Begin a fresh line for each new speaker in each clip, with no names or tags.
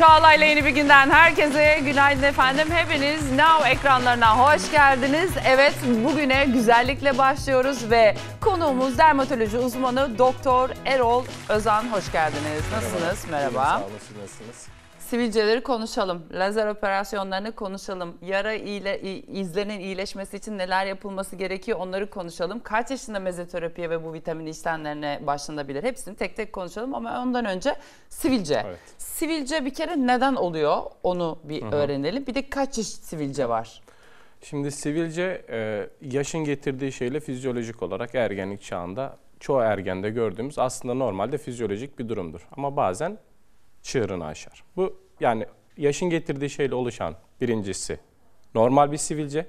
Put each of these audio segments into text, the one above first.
Çağlay'la yeni bir günden herkese günaydın efendim. Hepiniz Now ekranlarına hoş geldiniz. Evet bugüne güzellikle başlıyoruz ve konuğumuz dermatoloji uzmanı Doktor Erol Özan. Hoş geldiniz. Nasılsınız? Merhaba. Merhaba. Sağ
olasın, nasılsınız?
sivilceleri konuşalım, lazer operasyonlarını konuşalım, yara iyile, izlerin iyileşmesi için neler yapılması gerekiyor onları konuşalım. Kaç yaşında mezoterapiye ve bu vitamin işlemlerine başlanabilir? Hepsini tek tek konuşalım ama ondan önce sivilce. Evet. Sivilce bir kere neden oluyor onu bir Hı-hı. öğrenelim. Bir de kaç çeşit sivilce var?
Şimdi sivilce e, yaşın getirdiği şeyle fizyolojik olarak ergenlik çağında çoğu ergende gördüğümüz aslında normalde fizyolojik bir durumdur. Ama bazen çığırını aşar. Bu yani yaşın getirdiği şeyle oluşan birincisi normal bir sivilce.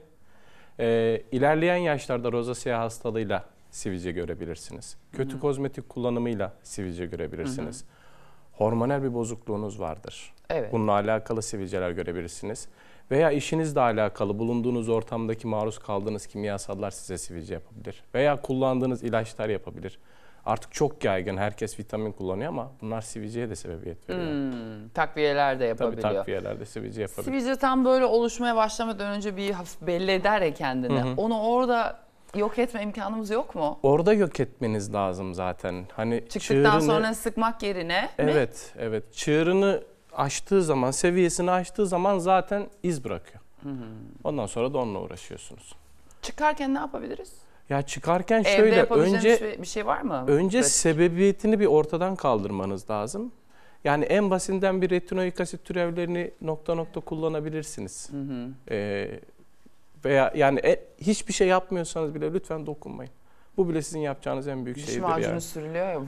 Ee, ilerleyen yaşlarda rozasea hastalığıyla sivilce görebilirsiniz. Kötü Hı-hı. kozmetik kullanımıyla sivilce görebilirsiniz. Hı-hı. Hormonal bir bozukluğunuz vardır. Evet. Bununla alakalı sivilceler görebilirsiniz. Veya işinizle alakalı bulunduğunuz ortamdaki maruz kaldığınız kimyasallar size sivilce yapabilir. Veya kullandığınız ilaçlar yapabilir artık çok yaygın. Herkes vitamin kullanıyor ama bunlar sivilceye de sebebiyet
veriyor. Hmm, takviyeler de
yapabiliyor. Tabii takviyeler de sivilce yapabiliyor.
Sivilce tam böyle oluşmaya başlamadan önce bir hafif belli eder ya kendini. Hı hı. Onu orada yok etme imkanımız yok mu?
Orada yok etmeniz lazım zaten. Hani Çıktıktan çığırını, sonra
sıkmak yerine Evet,
mi? evet. Çığırını açtığı zaman, seviyesini açtığı zaman zaten iz bırakıyor. Hı hı. Ondan sonra da onunla uğraşıyorsunuz.
Çıkarken ne yapabiliriz?
Ya çıkarken Evde şöyle önce
bir şey var mı?
Önce Pratik. sebebiyetini bir ortadan kaldırmanız lazım. Yani en basinden bir retinoik asit türevlerini nokta nokta kullanabilirsiniz. Hı hı. Ee, veya yani e, hiçbir şey yapmıyorsanız bile lütfen dokunmayın. Bu bile sizin yapacağınız en büyük şeydir macunu yani.
sürülüyor ya.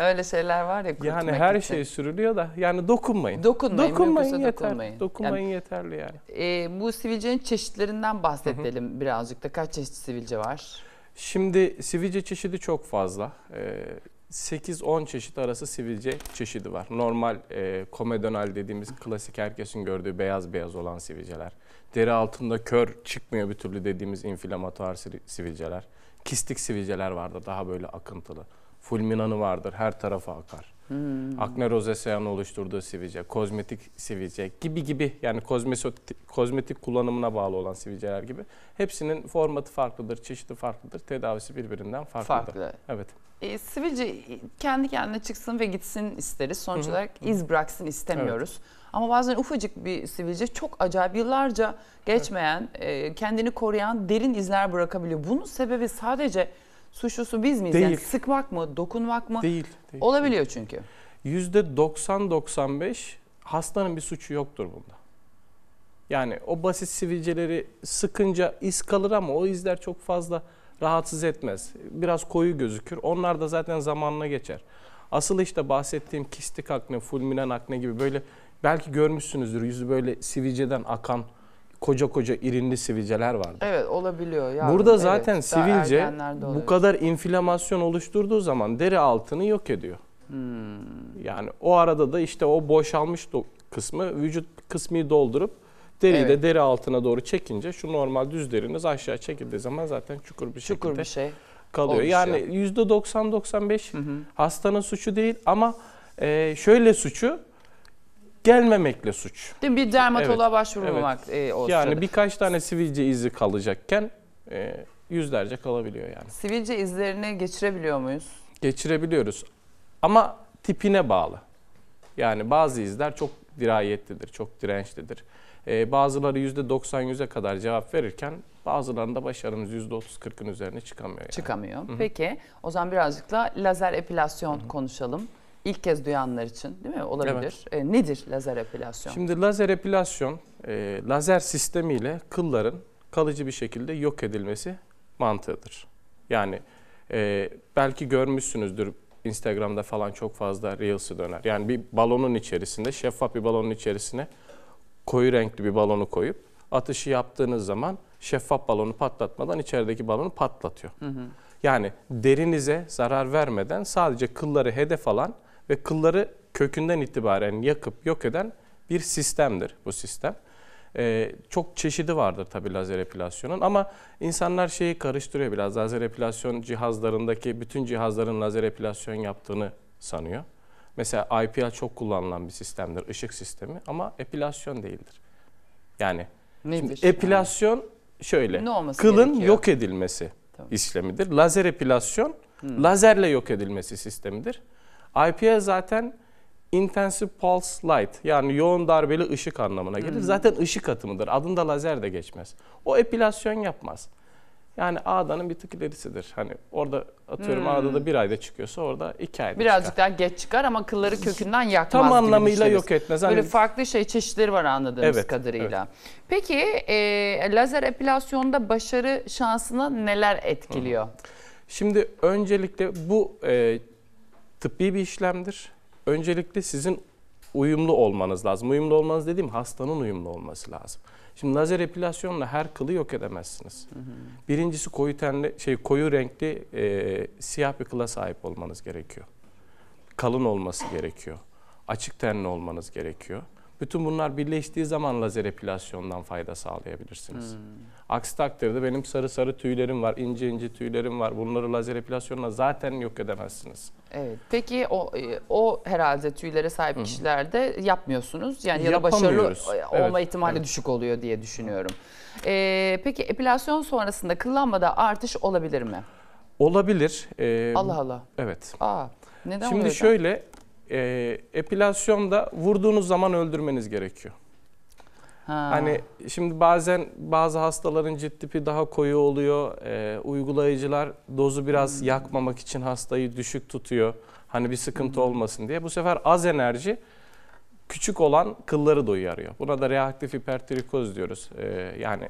Öyle şeyler var ya Yani her için. şey sürülüyor da yani dokunmayın. Dokunmayın. Dokunmayın yeter. Dokunmayın, dokunmayın yani, yeterli yani.
E, bu sivilcenin
çeşitlerinden bahsedelim Hı-hı. birazcık da. Kaç çeşit sivilce var? Şimdi sivilce çeşidi çok fazla. Ee, 8-10 çeşit arası sivilce çeşidi var. Normal e, komedonal dediğimiz klasik herkesin gördüğü beyaz beyaz olan sivilceler. Deri altında kör çıkmıyor bir türlü dediğimiz inflamatuar sivilceler. Kistik sivilceler vardır daha böyle akıntılı. Fulminanı vardır her tarafa akar.
Hmm. Akne
rozeseanın oluşturduğu sivilce, kozmetik sivilce gibi gibi yani kozmetik, kozmetik kullanımına bağlı olan sivilceler gibi hepsinin formatı farklıdır, çeşidi farklıdır, tedavisi birbirinden farklıdır. Farklı. Evet
e, sivilce kendi kendine çıksın ve gitsin isteriz. Sonuç Hı-hı. olarak iz bıraksın istemiyoruz. Evet. Ama bazen ufacık bir sivilce çok acayip yıllarca geçmeyen, evet. e, kendini koruyan derin izler bırakabiliyor. Bunun sebebi sadece suçlusu biz miyiz? Değil. Yani sıkmak mı, dokunmak mı? Değil. değil
Olabiliyor değil. çünkü. %90-95 hastanın bir suçu yoktur bunda. Yani o basit sivilceleri sıkınca iz kalır ama o izler çok fazla rahatsız etmez. Biraz koyu gözükür. Onlar da zaten zamanla geçer. Asıl işte bahsettiğim kistik akne, fulminen akne gibi böyle belki görmüşsünüzdür yüzü böyle sivilceden akan koca koca irinli sivilceler vardı.
Evet olabiliyor. Yani. Burada evet, zaten sivilce bu kadar
inflamasyon oluşturduğu zaman deri altını yok ediyor.
Hmm.
Yani o arada da işte o boşalmış kısmı vücut kısmı doldurup Deriyi evet. de deri altına doğru çekince şu normal düz deriniz aşağı çekildiği zaman zaten çukur bir çukur şekilde bir şey kalıyor. Olmuş yani %90-95 hastanın suçu değil ama e, şöyle suçu gelmemekle suç.
Değil mi? Bir dermatoloğa evet. başvurmamak
evet. E,
o Yani birkaç tane sivilce izi kalacakken e, yüzlerce kalabiliyor yani.
Sivilce izlerini geçirebiliyor
muyuz? Geçirebiliyoruz ama tipine bağlı. Yani bazı izler çok dirayetlidir, çok dirençlidir. Ee, bazıları %90-100'e kadar cevap verirken bazılarında başarımız %30-40'ın üzerine çıkamıyor. Yani. Çıkamıyor. Hı-hı.
Peki o zaman birazcık da lazer epilasyon Hı-hı. konuşalım. İlk kez duyanlar için değil mi? Olabilir. Evet. E, nedir lazer epilasyon?
Şimdi lazer epilasyon, e, lazer sistemiyle kılların kalıcı bir şekilde yok edilmesi mantığıdır. Yani e, belki görmüşsünüzdür Instagram'da falan çok fazla Reels'ı döner. Yani bir balonun içerisinde, şeffaf bir balonun içerisine koyu renkli bir balonu koyup atışı yaptığınız zaman şeffaf balonu patlatmadan içerideki balonu patlatıyor. Hı hı. Yani derinize zarar vermeden sadece kılları hedef alan ve kılları kökünden itibaren yakıp yok eden bir sistemdir bu sistem. Ee, çok çeşidi vardır tabii lazer epilasyonun ama insanlar şeyi karıştırıyor biraz. Lazer epilasyon cihazlarındaki bütün cihazların lazer epilasyon yaptığını sanıyor. Mesela IPA çok kullanılan bir sistemdir, ışık sistemi ama epilasyon değildir. Yani Neymiş? epilasyon yani? şöyle, ne kılın gerekiyor? yok edilmesi tamam. işlemidir. Lazer epilasyon, hmm. lazerle yok edilmesi sistemidir. IPA zaten intensive pulse light yani yoğun darbeli ışık anlamına gelir. Hmm. Zaten ışık atımıdır. Adında lazer de geçmez. O epilasyon yapmaz. Yani Ağda'nın bir tık ilerisidir. Hani orada atıyorum hmm. Ağda'da bir ayda çıkıyorsa orada iki ayda Birazcık
çıkar. daha geç çıkar ama kılları kökünden yakmaz Tam anlamıyla gibi yok etmez. Hani... Böyle farklı şey çeşitleri var anladığımız evet, kadarıyla. Evet. Peki e, lazer epilasyonda başarı şansını neler etkiliyor?
Şimdi öncelikle bu e, tıbbi bir işlemdir. Öncelikle sizin uyumlu olmanız lazım. Uyumlu olmanız dediğim hastanın uyumlu olması lazım. Şimdi lazer epilasyonla her kılı yok edemezsiniz. Hı hı. Birincisi koyu tenli, şey koyu renkli e, siyah bir kıla sahip olmanız gerekiyor. Kalın olması gerekiyor. Açık tenli olmanız gerekiyor. Bütün bunlar birleştiği zaman lazer epilasyondan fayda sağlayabilirsiniz. Hmm. Aksi takdirde benim sarı sarı tüylerim var, ince ince tüylerim var. Bunları lazer epilasyonla zaten yok edemezsiniz.
Evet. Peki o e, o herhalde tüylere sahip Hı-hı. kişilerde yapmıyorsunuz. Yani ya da başarılı olma evet, ihtimali evet. düşük oluyor diye düşünüyorum. Ee, peki epilasyon sonrasında kıllanmada artış olabilir mi?
Olabilir. Ee, Allah Allah. Evet. Aa, neden Şimdi şöyle e, epilasyonda vurduğunuz zaman öldürmeniz gerekiyor. Ha. Hani şimdi bazen bazı hastaların cilt tipi daha koyu oluyor. E, uygulayıcılar dozu biraz hmm. yakmamak için hastayı düşük tutuyor. Hani bir sıkıntı hmm. olmasın diye. Bu sefer az enerji küçük olan kılları da uyarıyor. Buna da reaktif hipertrikoz diyoruz. E, yani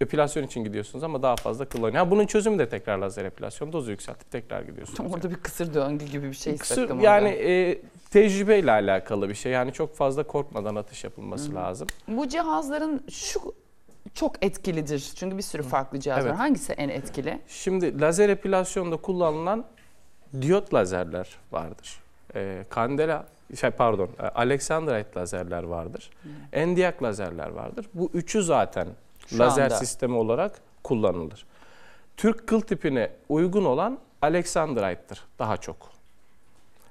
epilasyon için gidiyorsunuz ama daha fazla kullanıyor. Ha, bunun çözümü de tekrar lazer epilasyon. Dozu yükseltip tekrar gidiyorsunuz. Tam
orada bir kısır döngü gibi bir şey hissettim. Kısır, yani
e, tecrübeyle alakalı bir şey. Yani çok fazla korkmadan atış yapılması Hı. lazım.
Bu cihazların şu çok etkilidir. Çünkü bir sürü farklı cihaz evet. var. Hangisi en etkili?
Şimdi lazer epilasyonda kullanılan diyot lazerler vardır. E, Candela şey pardon, e, Alexandrite lazerler vardır. Hmm. Endiyak lazerler vardır. Bu üçü zaten lazer anda. sistemi olarak kullanılır. Türk kıl tipine uygun olan Alexandrite'dır daha çok.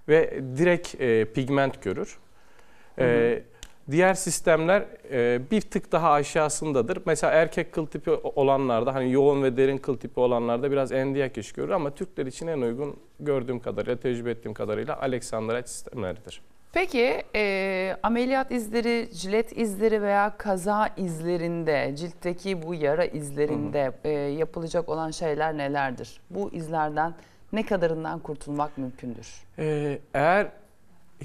Ve direkt e, pigment görür. E, diğer sistemler e, bir tık daha aşağısındadır. Mesela erkek kıl tipi olanlarda hani yoğun ve derin kıl tipi olanlarda biraz endiyak iş görür ama Türkler için en uygun gördüğüm kadarıyla, tecrübe ettiğim kadarıyla Alexandrite sistemleridir.
Peki e,
ameliyat izleri, jilet izleri veya kaza izlerinde, ciltteki bu yara izlerinde E, yapılacak olan şeyler nelerdir? Bu izlerden ne kadarından kurtulmak mümkündür?
Ee, eğer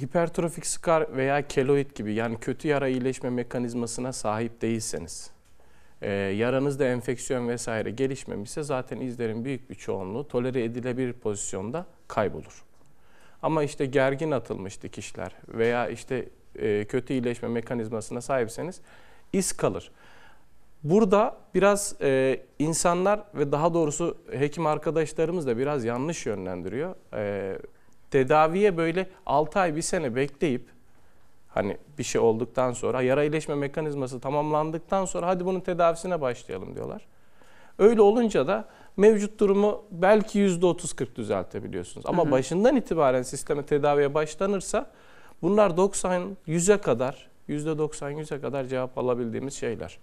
hipertrofik skar veya keloid gibi yani kötü yara iyileşme mekanizmasına sahip değilseniz, e, yaranızda enfeksiyon vesaire gelişmemişse zaten izlerin büyük bir çoğunluğu tolere edilebilir pozisyonda kaybolur. Ama işte gergin atılmış dikişler veya işte e, kötü iyileşme mekanizmasına sahipseniz iz kalır. Burada biraz e, insanlar ve daha doğrusu hekim arkadaşlarımız da biraz yanlış yönlendiriyor. E, tedaviye böyle 6 ay bir sene bekleyip hani bir şey olduktan sonra yara iyileşme mekanizması tamamlandıktan sonra hadi bunun tedavisine başlayalım diyorlar. Öyle olunca da mevcut durumu belki %30-40 düzeltebiliyorsunuz. Ama hı hı. başından itibaren sisteme tedaviye başlanırsa bunlar 90 100'e kadar %90-100'e kadar cevap alabildiğimiz şeyler.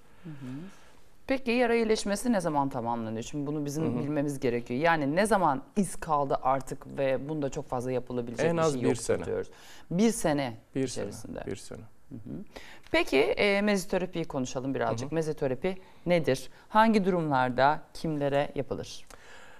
Peki yara iyileşmesi ne zaman tamamlanıyor? Şimdi bunu bizim Hı-hı. bilmemiz gerekiyor. Yani ne zaman iz kaldı artık ve bunda çok fazla yapılabilecek en az şey bir şey yok bir sene. Bir sene bir içerisinde. Sene, bir sene. Peki e, mezoterapiyi konuşalım birazcık. Hı hı. Mezoterapi nedir? Hangi durumlarda kimlere yapılır?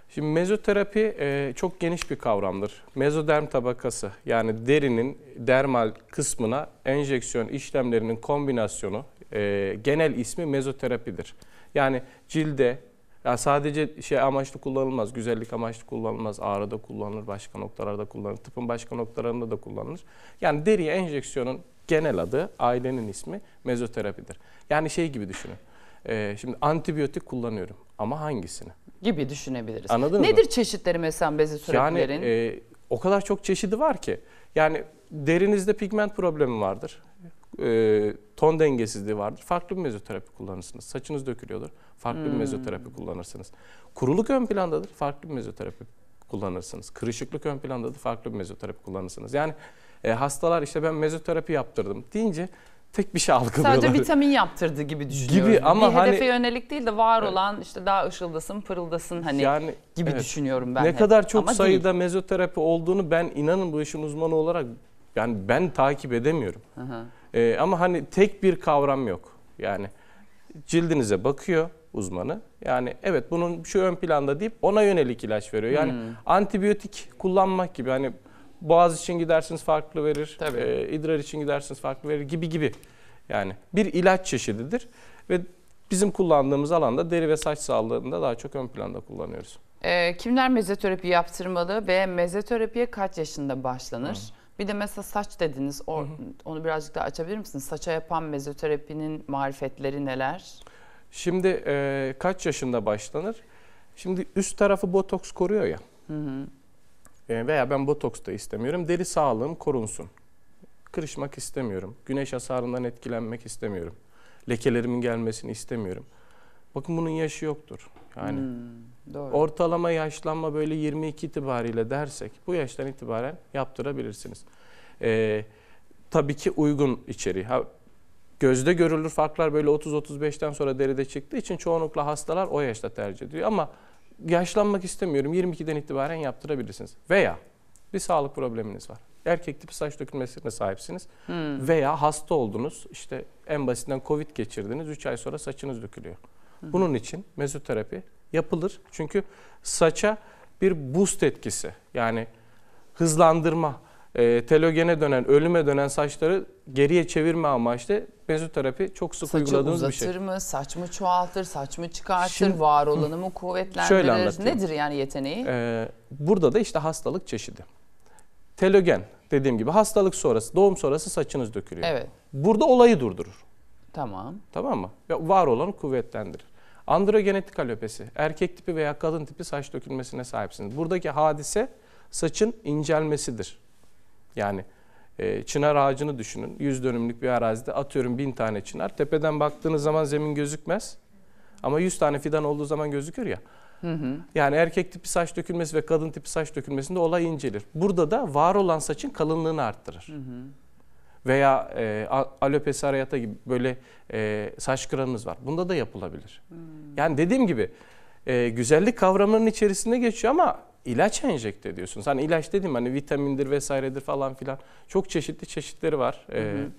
Şimdi mezoterapi e, çok geniş bir kavramdır. Mezoderm tabakası yani derinin dermal kısmına enjeksiyon işlemlerinin kombinasyonu e, genel ismi mezoterapidir. Yani cilde yani sadece şey amaçlı kullanılmaz, güzellik amaçlı kullanılmaz, ağrıda kullanılır, başka noktalarda kullanılır, tıpın başka noktalarında da kullanılır. Yani deriye enjeksiyonun genel adı, ailenin ismi mezoterapidir. Yani şey gibi düşünün. Ee, şimdi antibiyotik kullanıyorum ama hangisini? Gibi düşünebiliriz. Anladın Nedir mı?
çeşitleri mesela mezoterapilerin? Yani
e, o kadar çok çeşidi var ki. Yani derinizde pigment problemi vardır. E, ton dengesizliği vardır. Farklı bir mezoterapi kullanırsınız. Saçınız dökülüyordur. Farklı hmm. bir mezoterapi kullanırsınız. Kuruluk ön plandadır. Farklı bir mezoterapi kullanırsınız. Kırışıklık ön plandadır. Farklı bir mezoterapi kullanırsınız. Yani e, hastalar işte ben mezoterapi yaptırdım deyince tek bir şey algılıyorlar. Sadece vitamin yaptırdı gibi düşünüyorum. Gibi ama bir hani, hedefe
yönelik değil de var olan işte daha ışıldasın, pırıldasın hani yani,
gibi evet. düşünüyorum ben. Ne hep. kadar çok ama sayıda değil. mezoterapi olduğunu ben inanın bu işin uzmanı olarak yani ben takip edemiyorum. Hı hı. E, ama hani tek bir kavram yok. Yani cildinize bakıyor uzmanı. Yani evet bunun şu ön planda deyip ona yönelik ilaç veriyor. Yani hmm. antibiyotik kullanmak gibi hani boğaz için gidersiniz farklı verir, Tabii. E, idrar için gidersiniz farklı verir gibi gibi. Yani bir ilaç çeşididir ve bizim kullandığımız alanda deri ve saç sağlığında daha çok ön planda kullanıyoruz.
E, kimler mezoterapi yaptırmalı ve mezoterapiye kaç yaşında başlanır? Hı. Bir de mesela saç dediniz, o, hı hı. onu birazcık daha açabilir misiniz? Saça yapan mezoterapinin marifetleri neler?
Şimdi e, kaç yaşında başlanır? Şimdi üst tarafı botoks koruyor ya. Hı hı. E, veya ben botoks da istemiyorum. Deri sağlığım korunsun. Kırışmak istemiyorum. Güneş hasarından etkilenmek istemiyorum. Lekelerimin gelmesini istemiyorum. Bakın bunun yaşı yoktur. Yani hmm, doğru. ortalama yaşlanma böyle 22 itibariyle dersek bu yaştan itibaren yaptırabilirsiniz. Ee, tabii ki uygun içeriği. Ha, gözde görülür farklar böyle 30-35'ten sonra deride çıktığı için çoğunlukla hastalar o yaşta tercih ediyor ama yaşlanmak istemiyorum 22'den itibaren yaptırabilirsiniz. Veya bir sağlık probleminiz var. Erkek tipi saç dökülmesine sahipsiniz. Hmm. Veya hasta oldunuz İşte en basitinden covid geçirdiniz 3 ay sonra saçınız dökülüyor. Hmm. Bunun için mezoterapi yapılır. Çünkü saça bir boost etkisi yani hızlandırma e, telogene dönen, ölüme dönen saçları geriye çevirme amaçlı mezoterapi çok sık Saçı uyguladığımız bir şey. Saçı
uzatır mı, saç mı çoğaltır, saç mı çıkartır, Şimdi, var olanı mı kuvvetlendirir? Şöyle anlatayım. Nedir yani yeteneği?
Ee, burada da işte hastalık çeşidi. Telogen dediğim gibi hastalık sonrası, doğum sonrası saçınız dökülüyor. Evet. Burada olayı durdurur. Tamam. Tamam mı? Ve var olanı kuvvetlendirir. Androgenetik alopesi, erkek tipi veya kadın tipi saç dökülmesine sahipsiniz. Buradaki hadise saçın incelmesidir. Yani e, çınar ağacını düşünün. yüz dönümlük bir arazide atıyorum bin tane çınar. Tepeden baktığınız zaman zemin gözükmez. Ama yüz tane fidan olduğu zaman gözükür ya. Hı hı. Yani erkek tipi saç dökülmesi ve kadın tipi saç dökülmesinde olay incelir. Burada da var olan saçın kalınlığını arttırır. Hı hı. Veya e, alopesi areata gibi böyle e, saç kıranınız var. Bunda da yapılabilir. Hı. Yani dediğim gibi e, güzellik kavramının içerisinde geçiyor ama ilaç enjekte ediyorsunuz. Hani ilaç dedim hani vitamindir vesairedir falan filan. Çok çeşitli çeşitleri var. Hı ee, hı.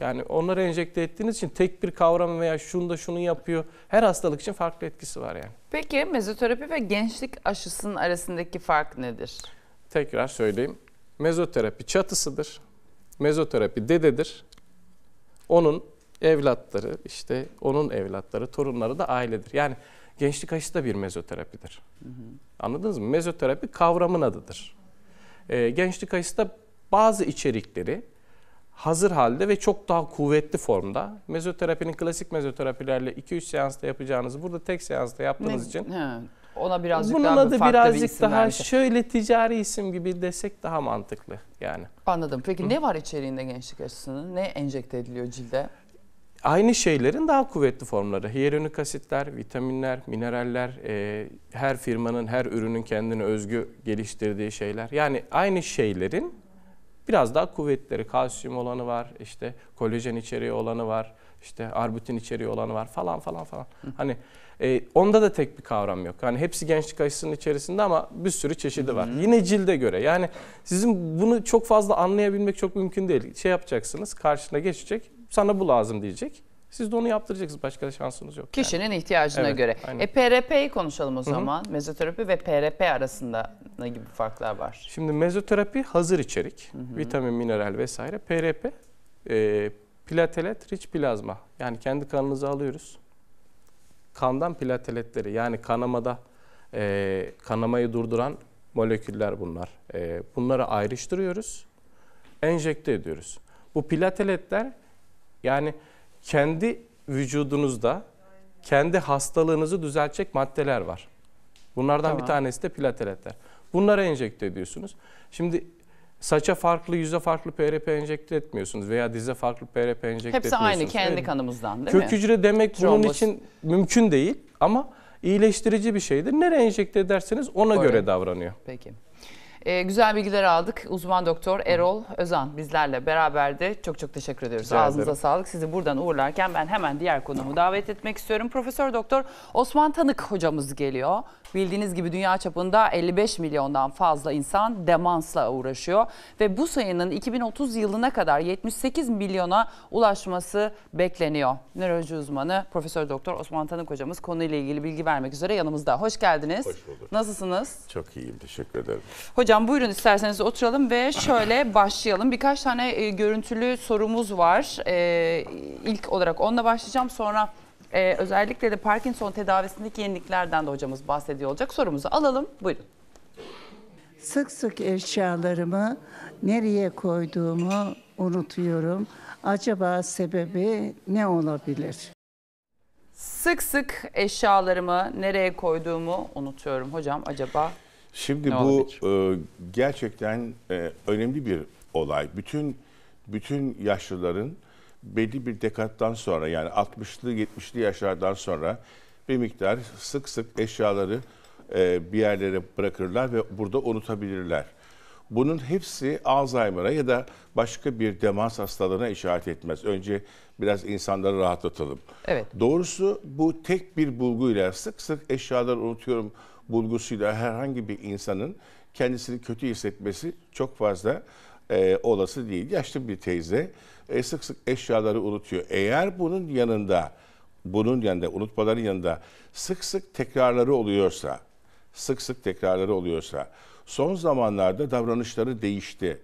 yani onları enjekte ettiğiniz için tek bir kavram veya şunu da şunu yapıyor. Her hastalık için farklı etkisi var yani.
Peki mezoterapi ve gençlik aşısının arasındaki fark nedir?
Tekrar söyleyeyim. Mezoterapi çatısıdır. Mezoterapi dededir. Onun evlatları işte onun evlatları, torunları da ailedir. Yani Gençlik aşısı da bir mezoterapidir. Hı hı. Anladınız mı? Mezoterapi kavramın adıdır. E, gençlik aşısı da bazı içerikleri hazır halde ve çok daha kuvvetli formda mezoterapinin klasik mezoterapilerle 2-3 seansta yapacağınızı burada tek seansta yaptığınız ne? için he. ona birazcık bunun daha adı birazcık bir daha vermişim. şöyle ticari isim gibi desek daha mantıklı yani.
Anladım. Peki Hı. ne var içeriğinde gençlik aşısının? Ne enjekte ediliyor cilde?
aynı şeylerin daha kuvvetli formları. Hyaluronik asitler, vitaminler, mineraller, e, her firmanın, her ürünün kendine özgü geliştirdiği şeyler. Yani aynı şeylerin biraz daha kuvvetleri. Kalsiyum olanı var, işte kolajen içeriği olanı var, işte arbutin içeriği olanı var falan falan falan. Hani e, onda da tek bir kavram yok. Hani hepsi gençlik aşısının içerisinde ama bir sürü çeşidi var. Yine cilde göre. Yani sizin bunu çok fazla anlayabilmek çok mümkün değil. Şey yapacaksınız, karşına geçecek sana bu lazım diyecek. Siz de onu yaptıracaksınız. Başka şansınız yok.
Kişinin yani. ihtiyacına evet, göre. E, aynen. E PRP'yi konuşalım o zaman. Hı-hı. Mezoterapi ve PRP arasında ne gibi farklar var?
Şimdi mezoterapi hazır içerik. Hı-hı. Vitamin, mineral vesaire. PRP e, platelet, rich plazma. Yani kendi kanınızı alıyoruz. Kandan plateletleri yani kanamada e, kanamayı durduran moleküller bunlar. E, bunları ayrıştırıyoruz. Enjekte ediyoruz. Bu plateletler yani kendi vücudunuzda kendi hastalığınızı düzeltecek maddeler var. Bunlardan tamam. bir tanesi de plateletler. Bunlara enjekte ediyorsunuz. Şimdi saça farklı, yüze farklı PRP enjekte etmiyorsunuz veya dize farklı PRP enjekte Hepsi etmiyorsunuz. Hepsi aynı kendi evet. kanımızdan değil Kök mi? Kök hücre demek Trombos. bunun için mümkün değil ama iyileştirici bir şeydir. Nereye enjekte ederseniz ona Öyle. göre davranıyor.
Peki. E, güzel bilgiler aldık. Uzman doktor Erol Özan bizlerle beraberdi. Çok çok teşekkür ediyoruz. Rica Ağzınıza ederim. sağlık. Sizi buradan uğurlarken ben hemen diğer konumu davet etmek istiyorum. Profesör Doktor Osman Tanık hocamız geliyor. Bildiğiniz gibi dünya çapında 55 milyondan fazla insan demansla uğraşıyor ve bu sayının 2030 yılına kadar 78 milyona ulaşması bekleniyor. Nöroloji uzmanı Profesör Doktor Osman Tanık hocamız konuyla ilgili bilgi vermek üzere yanımızda. Hoş geldiniz. Hoş bulduk. Nasılsınız?
Çok iyiyim. Teşekkür ederim.
Hocam Hocam buyurun isterseniz oturalım ve şöyle başlayalım. Birkaç tane e, görüntülü sorumuz var. E, ilk olarak onunla başlayacağım. Sonra e, özellikle de Parkinson tedavisindeki yeniliklerden de hocamız bahsediyor olacak. Sorumuzu alalım. Buyurun. Sık sık eşyalarımı nereye koyduğumu unutuyorum. Acaba sebebi ne olabilir? Sık sık eşyalarımı nereye koyduğumu unutuyorum hocam. Acaba
Şimdi ne bu e, gerçekten e, önemli bir olay. Bütün bütün yaşlıların belli bir dekattan sonra yani 60'lı 70'li yaşlardan sonra bir miktar sık sık eşyaları e, bir yerlere bırakırlar ve burada unutabilirler. Bunun hepsi Alzheimer'a ya da başka bir demans hastalığına işaret etmez. Önce biraz insanları rahatlatalım. Evet. Doğrusu bu tek bir bulguyla sık sık eşyaları unutuyorum bulgusuyla herhangi bir insanın kendisini kötü hissetmesi çok fazla e, olası değil. Yaşlı bir teyze e, sık sık eşyaları unutuyor. Eğer bunun yanında bunun yanında unutmaların yanında sık sık tekrarları oluyorsa, sık sık tekrarları oluyorsa, son zamanlarda davranışları değişti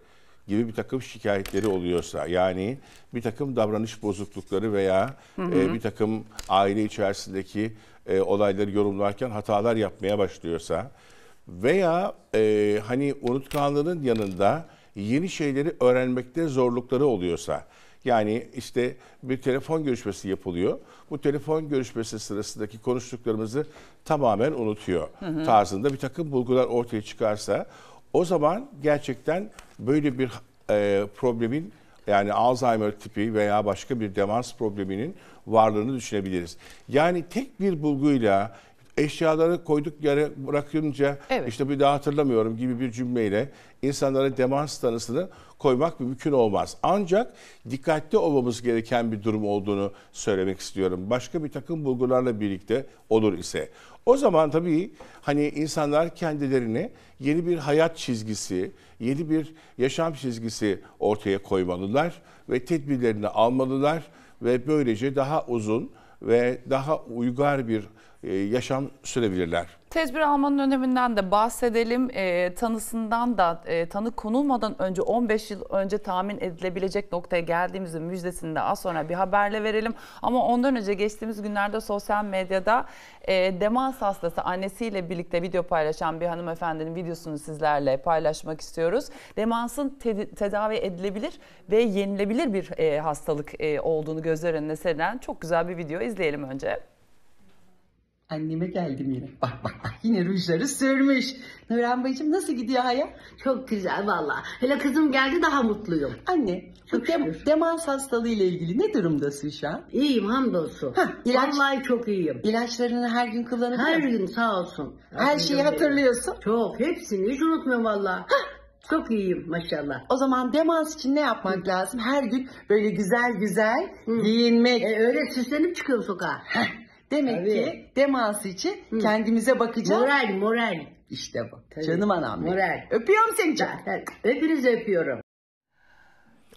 gibi bir takım şikayetleri oluyorsa yani bir takım davranış bozuklukları veya hı e, hı. E, bir takım aile içerisindeki e, olayları yorumlarken hatalar yapmaya başlıyorsa veya e, hani unutkanlığının yanında yeni şeyleri öğrenmekte zorlukları oluyorsa yani işte bir telefon görüşmesi yapılıyor. Bu telefon görüşmesi sırasındaki konuştuklarımızı tamamen unutuyor hı hı. tarzında bir takım bulgular ortaya çıkarsa o zaman gerçekten böyle bir e, problemin yani Alzheimer tipi veya başka bir demans probleminin varlığını düşünebiliriz. Yani tek bir bulguyla eşyaları koyduk yere bırakınca evet. işte bir daha hatırlamıyorum gibi bir cümleyle insanlara demans tanısını koymak mümkün olmaz. Ancak dikkatli olmamız gereken bir durum olduğunu söylemek istiyorum. Başka bir takım bulgularla birlikte olur ise. O zaman tabii hani insanlar kendilerini yeni bir hayat çizgisi, yeni bir yaşam çizgisi ortaya koymalılar ve tedbirlerini almalılar ve böylece daha uzun ve daha uygar bir e, yaşam sürebilirler.
Tedbir almanın öneminden de bahsedelim. E, tanısından da e, tanı konulmadan önce 15 yıl önce tahmin edilebilecek noktaya geldiğimizin müjdesini de az sonra bir haberle verelim. Ama ondan önce geçtiğimiz günlerde sosyal medyada e, demans hastası annesiyle birlikte video paylaşan bir hanımefendinin videosunu sizlerle paylaşmak istiyoruz. Demansın te- tedavi edilebilir ve yenilebilir bir e, hastalık e, olduğunu gözler önüne serilen çok güzel bir video izleyelim önce. Anneme geldim yine. Bak bak bak yine rujları sürmüş. Nurhan Bacım nasıl gidiyor hayat?
Çok güzel valla. Hele kızım geldi daha mutluyum. Anne bu dem- demans hastalığı ile ilgili ne durumdasın şu an? İyiyim hamdolsun. Hah, ilaç- Vallahi çok iyiyim. İlaçlarını her gün kullanabiliyor Her gün sağ olsun. Her şeyi hatırlıyorsun. Çok hepsini hiç unutmuyorum valla. Çok iyiyim maşallah. O zaman demans için ne yapmak lazım? Her gün böyle güzel güzel Hı. giyinmek. E, öyle süslenip çıkıyorum sokağa. Heh, Demek Tabii. ki demans
için Hı. kendimize bakacağız. Moral moral.
İşte bu. Tabii. Canım
anam benim. Moral. Öpüyorum seni canım. Hepinizi öpüyorum.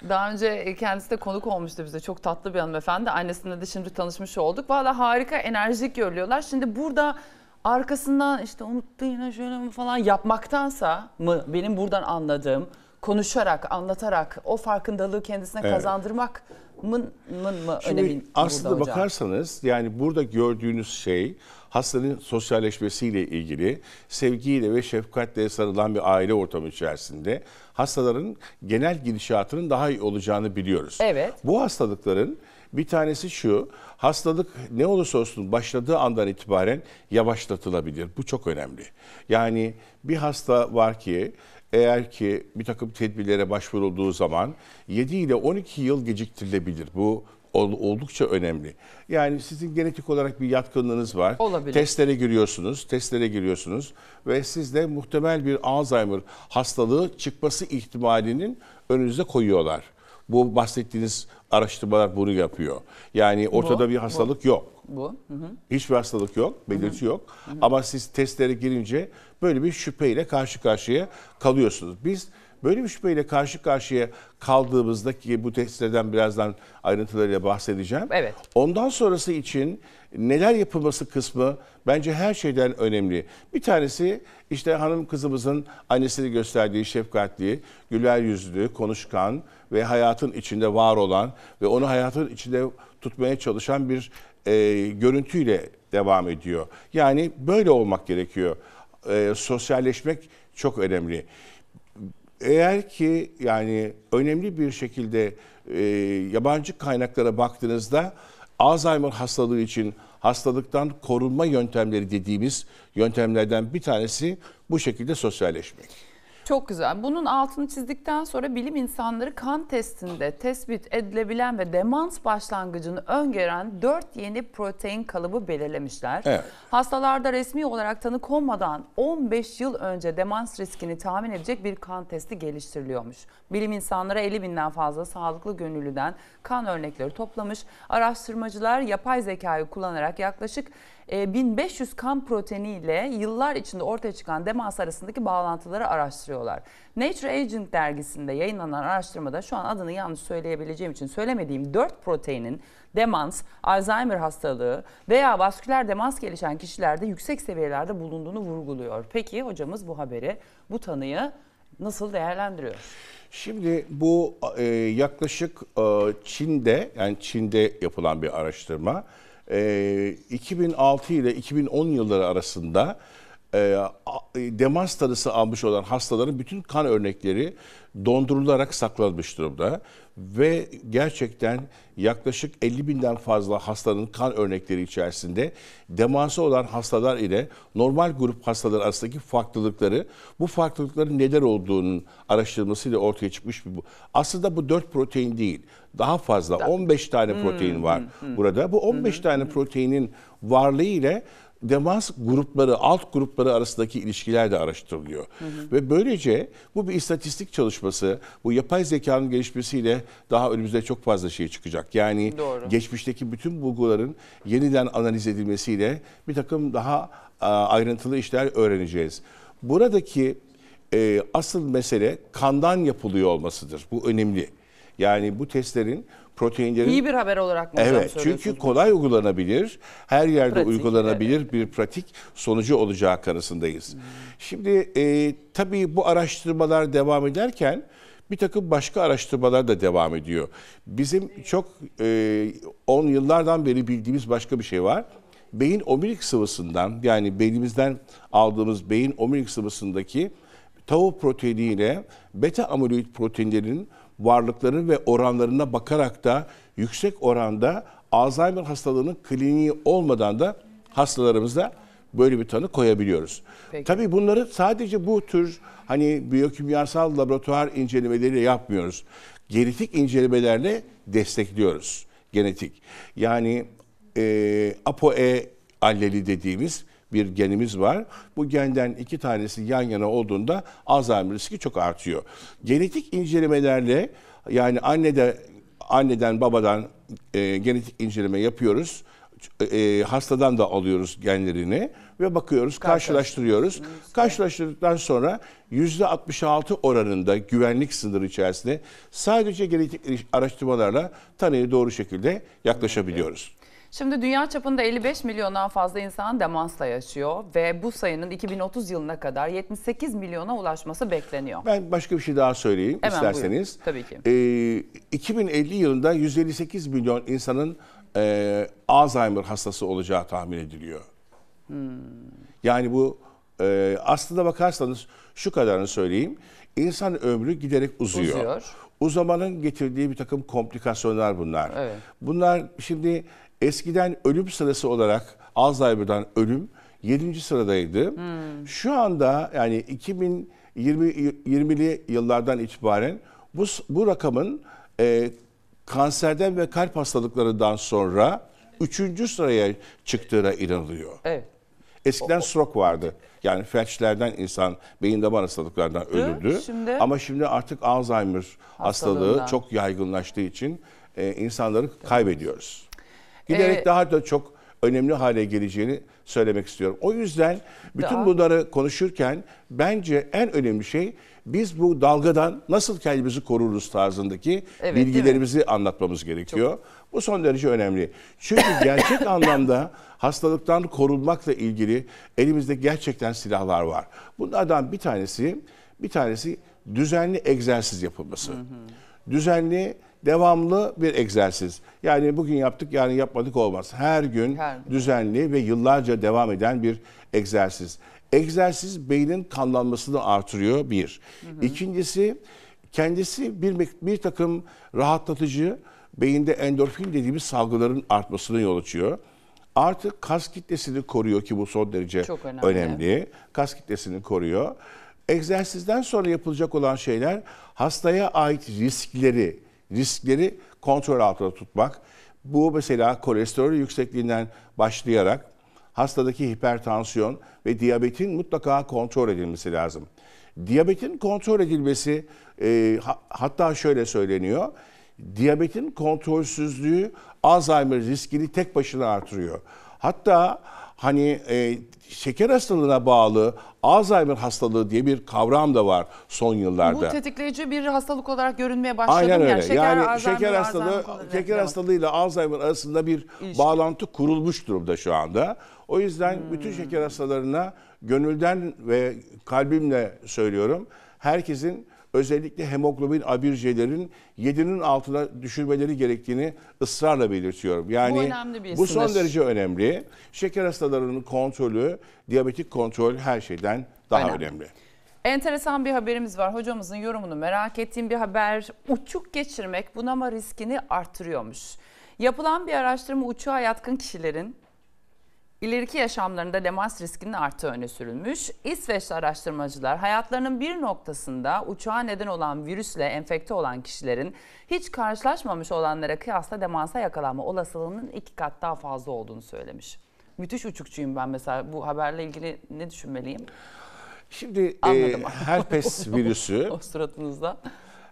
Daha önce kendisi de konuk olmuştu bize. Çok tatlı bir hanımefendi. Annesine de şimdi tanışmış olduk. Valla harika enerjik görülüyorlar. Şimdi burada arkasından işte unuttu yine şöyle mi falan yapmaktansa mı benim buradan anladığım konuşarak, anlatarak o farkındalığı kendisine evet. kazandırmak mı Şimdi önemli? Aslında
bakarsanız yani burada gördüğünüz şey hastanın sosyalleşmesiyle ilgili sevgiyle ve şefkatle sarılan bir aile ortamı içerisinde hastaların genel gidişatının daha iyi olacağını biliyoruz. Evet. Bu hastalıkların bir tanesi şu, hastalık ne olursa olsun başladığı andan itibaren yavaşlatılabilir. Bu çok önemli. Yani bir hasta var ki eğer ki bir takım tedbirlere başvurulduğu zaman 7 ile 12 yıl geciktirilebilir. Bu oldukça önemli. Yani sizin genetik olarak bir yatkınlığınız var. Olabilir. Testlere giriyorsunuz, testlere giriyorsunuz ve sizde muhtemel bir Alzheimer hastalığı çıkması ihtimalinin önünüze koyuyorlar. Bu bahsettiğiniz araştırmalar bunu yapıyor. Yani ortada bu, bir hastalık bu. yok bu. Hı hı. Hiçbir hastalık yok, belirti hı hı. yok. Hı hı. Ama siz testlere girince böyle bir şüpheyle karşı karşıya kalıyorsunuz. Biz böyle bir şüpheyle karşı karşıya kaldığımızda ki bu testlerden birazdan ayrıntılarıyla bahsedeceğim. Evet. Ondan sonrası için neler yapılması kısmı bence her şeyden önemli. Bir tanesi işte hanım kızımızın annesini gösterdiği şefkatli, güler yüzlü, konuşkan ve hayatın içinde var olan ve onu hayatın içinde tutmaya çalışan bir e, görüntüyle devam ediyor. Yani böyle olmak gerekiyor. E, sosyalleşmek çok önemli. Eğer ki yani önemli bir şekilde e, yabancı kaynaklara baktığınızda Alzheimer hastalığı için hastalıktan korunma yöntemleri dediğimiz yöntemlerden bir tanesi bu şekilde sosyalleşmek.
Çok güzel. Bunun altını çizdikten sonra bilim insanları kan testinde tespit edilebilen ve demans başlangıcını öngören 4 yeni protein kalıbı belirlemişler. Evet. Hastalarda resmi olarak tanı konmadan 15 yıl önce demans riskini tahmin edecek bir kan testi geliştiriliyormuş. Bilim insanları 50 binden fazla sağlıklı gönüllüden kan örnekleri toplamış. Araştırmacılar yapay zekayı kullanarak yaklaşık 1500 ee, kan proteini ile yıllar içinde ortaya çıkan demans arasındaki bağlantıları araştırıyorlar. Nature Aging dergisinde yayınlanan araştırmada şu an adını yanlış söyleyebileceğim için söylemediğim 4 proteinin demans, Alzheimer hastalığı veya vasküler demans gelişen kişilerde yüksek seviyelerde bulunduğunu vurguluyor. Peki hocamız bu haberi, bu tanıyı nasıl değerlendiriyor?
Şimdi bu e, yaklaşık e, Çin'de yani Çin'de yapılan bir araştırma. 2006 ee, ile 2010 yılları arasında e, e, demans tanısı almış olan hastaların bütün kan örnekleri dondurularak saklanmış durumda. Ve gerçekten yaklaşık 50 binden fazla hastanın kan örnekleri içerisinde demansı olan hastalar ile normal grup hastalar arasındaki farklılıkları, bu farklılıkların neler olduğunun araştırmasıyla ortaya çıkmış. Bir bu. Aslında bu 4 protein değil daha fazla da. 15 tane hmm, protein hmm, var hmm, burada. Bu 15 hmm, tane proteinin varlığı ile demans grupları, alt grupları arasındaki ilişkiler de araştırılıyor. Hı Ve böylece bu bir istatistik çalışması, bu yapay zekanın gelişmesiyle daha önümüzde çok fazla şey çıkacak. Yani Doğru. geçmişteki bütün bulguların yeniden analiz edilmesiyle bir takım daha e, ayrıntılı işler öğreneceğiz. Buradaki e, asıl mesele kandan yapılıyor olmasıdır. Bu önemli. Yani bu testlerin proteinlerin... İyi bir
haber olarak mı Evet çünkü
kolay bunu? uygulanabilir, her yerde pratik, uygulanabilir evet. bir pratik sonucu olacağı kanısındayız. Hmm. Şimdi e, tabii bu araştırmalar devam ederken bir takım başka araştırmalar da devam ediyor. Bizim çok 10 e, yıllardan beri bildiğimiz başka bir şey var. Beyin omurilik sıvısından yani beynimizden aldığımız beyin omurilik sıvısındaki tau proteiniyle beta amoloid proteinlerinin varlıkları ve oranlarına bakarak da yüksek oranda Alzheimer hastalığının kliniği olmadan da hastalarımızda böyle bir tanı koyabiliyoruz. Peki. Tabii bunları sadece bu tür hani biyokimyasal laboratuvar incelemeleriyle yapmıyoruz. Genetik incelemelerle destekliyoruz. Genetik. Yani e, ApoE alleli dediğimiz bir genimiz var. Bu genden iki tanesi yan yana olduğunda Alzheimer riski çok artıyor. Genetik incelemelerle yani annede anneden babadan e, genetik inceleme yapıyoruz. E, hastadan da alıyoruz genlerini ve bakıyoruz, karşılaştırıyoruz. Karşılaştırdıktan sonra %66 oranında güvenlik sınırı içerisinde sadece genetik araştırmalarla tanıyı doğru şekilde yaklaşabiliyoruz.
Şimdi dünya çapında 55 milyondan fazla insan demansla yaşıyor ve bu sayının 2030 yılına kadar 78 milyona ulaşması bekleniyor.
Ben başka bir şey daha söyleyeyim Hemen isterseniz. Buyurun. Tabii ki. Ee, 2050 yılında 158 milyon insanın e, Alzheimer hastası olacağı tahmin ediliyor. Hmm. Yani bu e, aslında bakarsanız şu kadarını söyleyeyim. İnsan ömrü giderek uzuyor. uzuyor. Uzamanın getirdiği bir takım komplikasyonlar bunlar. Evet. Bunlar şimdi Eskiden ölüm sırası olarak Alzheimer'dan ölüm 7. sıradaydı. Hmm. Şu anda yani 2020 20'li yıllardan itibaren bu bu rakamın e, kanserden ve kalp hastalıklarından sonra 3. sıraya çıktığına inanılıyor. Evet. Eskiden stroke vardı. Yani felçlerden insan beyin damar hastalıklarından ölürdü. Şimdi, Ama şimdi artık Alzheimer hastalığı çok yaygınlaştığı için e, insanları kaybediyoruz giderek ee, daha da çok önemli hale geleceğini söylemek istiyorum. O yüzden bütün daha... bunları konuşurken bence en önemli şey biz bu dalgadan nasıl kendimizi koruruz tarzındaki evet, bilgilerimizi anlatmamız gerekiyor. Çok. Bu son derece önemli. Çünkü gerçek anlamda hastalıktan korunmakla ilgili elimizde gerçekten silahlar var. Bunlardan bir tanesi bir tanesi düzenli egzersiz yapılması. Hı hı. Düzenli devamlı bir egzersiz. Yani bugün yaptık yani yapmadık olmaz. Her gün, düzenli ve yıllarca devam eden bir egzersiz. Egzersiz beynin kanlanmasını artırıyor bir. Hı İkincisi kendisi bir, bir takım rahatlatıcı beyinde endorfin dediğimiz salgıların artmasına yol açıyor. Artık kas kitlesini koruyor ki bu son derece Çok önemli. önemli. Kas kitlesini koruyor. Egzersizden sonra yapılacak olan şeyler hastaya ait riskleri, riskleri kontrol altında tutmak. Bu mesela kolesterol yüksekliğinden başlayarak hastadaki hipertansiyon ve diyabetin mutlaka kontrol edilmesi lazım. Diyabetin kontrol edilmesi e, hatta şöyle söyleniyor. Diyabetin kontrolsüzlüğü Alzheimer riskini tek başına artırıyor. Hatta hani e, şeker hastalığına bağlı Alzheimer hastalığı diye bir kavram da var son yıllarda. Bu
tetikleyici bir hastalık olarak görünmeye başladı. Aynen öyle. Yani, şeker, yani şeker hastalığı, Alzheimer
şeker hastalığıyla Alzheimer arasında bir İlişki. bağlantı kurulmuş durumda şu anda. O yüzden hmm. bütün şeker hastalarına gönülden ve kalbimle söylüyorum. Herkesin özellikle hemoglobin abircelerin 7'nin altına düşürmeleri gerektiğini ısrarla belirtiyorum. Yani bu, bu son derece önemli. Şeker hastalarının kontrolü, diyabetik kontrol her şeyden daha önemli. önemli.
Enteresan bir haberimiz var. Hocamızın yorumunu merak ettiğim bir haber. Uçuk geçirmek bunama riskini artırıyormuş. Yapılan bir araştırma uçağa yatkın kişilerin İleriki yaşamlarında demans riskinin arttığı öne sürülmüş. İsveçli araştırmacılar hayatlarının bir noktasında uçağa neden olan virüsle enfekte olan kişilerin hiç karşılaşmamış olanlara kıyasla demansa yakalanma olasılığının iki kat daha fazla olduğunu söylemiş. Müthiş uçukçuyum ben mesela bu haberle ilgili ne düşünmeliyim? Şimdi e, Anladım. e, herpes virüsü o suratınızda.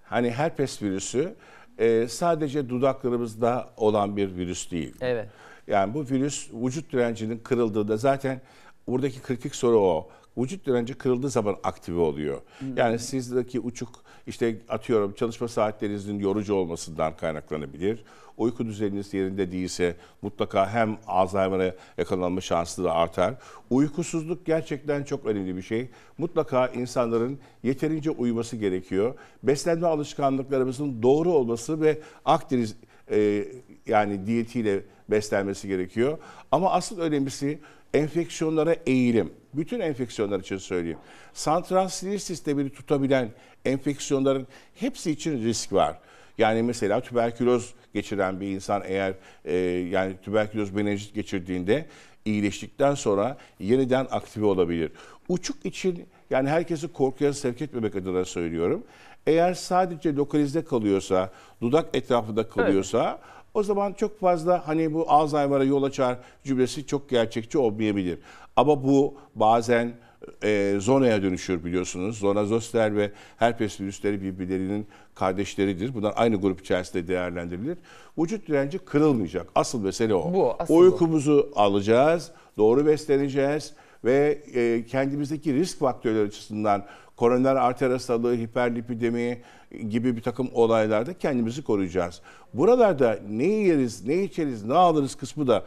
Hani herpes virüsü e, sadece dudaklarımızda olan bir virüs değil. Evet. Yani bu virüs vücut direncinin kırıldığında zaten buradaki kritik soru o. Vücut direnci kırıldığı zaman aktive oluyor. Yani hmm. sizdeki uçuk işte atıyorum çalışma saatlerinizin yorucu olmasından kaynaklanabilir. Uyku düzeniniz yerinde değilse mutlaka hem Alzheimer'a yakalanma şansı da artar. Uykusuzluk gerçekten çok önemli bir şey. Mutlaka insanların yeterince uyuması gerekiyor. Beslenme alışkanlıklarımızın doğru olması ve Akdeniz e, yani diyetiyle beslenmesi gerekiyor. Ama asıl önemlisi enfeksiyonlara eğilim. Bütün enfeksiyonlar için söyleyeyim. Santral sinir sistemini tutabilen enfeksiyonların hepsi için risk var. Yani mesela tüberküloz geçiren bir insan eğer e, yani tüberküloz menenjit geçirdiğinde iyileştikten sonra yeniden aktive olabilir. Uçuk için yani herkesi korkuya sevk etmemek adına söylüyorum. Eğer sadece lokalize kalıyorsa, dudak etrafında kalıyorsa evet. o zaman çok fazla hani bu Alzheimer'a yol açar cümlesi çok gerçekçi olmayabilir. Ama bu bazen e, zonaya dönüşür biliyorsunuz. Zona zoster ve herpes virüsleri birbirlerinin kardeşleridir. Bunlar aynı grup içerisinde değerlendirilir. Vücut direnci kırılmayacak. Asıl mesele o. Bu, asıl Uykumuzu o. alacağız, doğru besleneceğiz ve e, kendimizdeki risk faktörleri açısından koroner arter hastalığı, hiperlipidemi gibi bir takım olaylarda kendimizi koruyacağız. Buralarda ne yeriz, ne içeriz, ne alırız kısmı da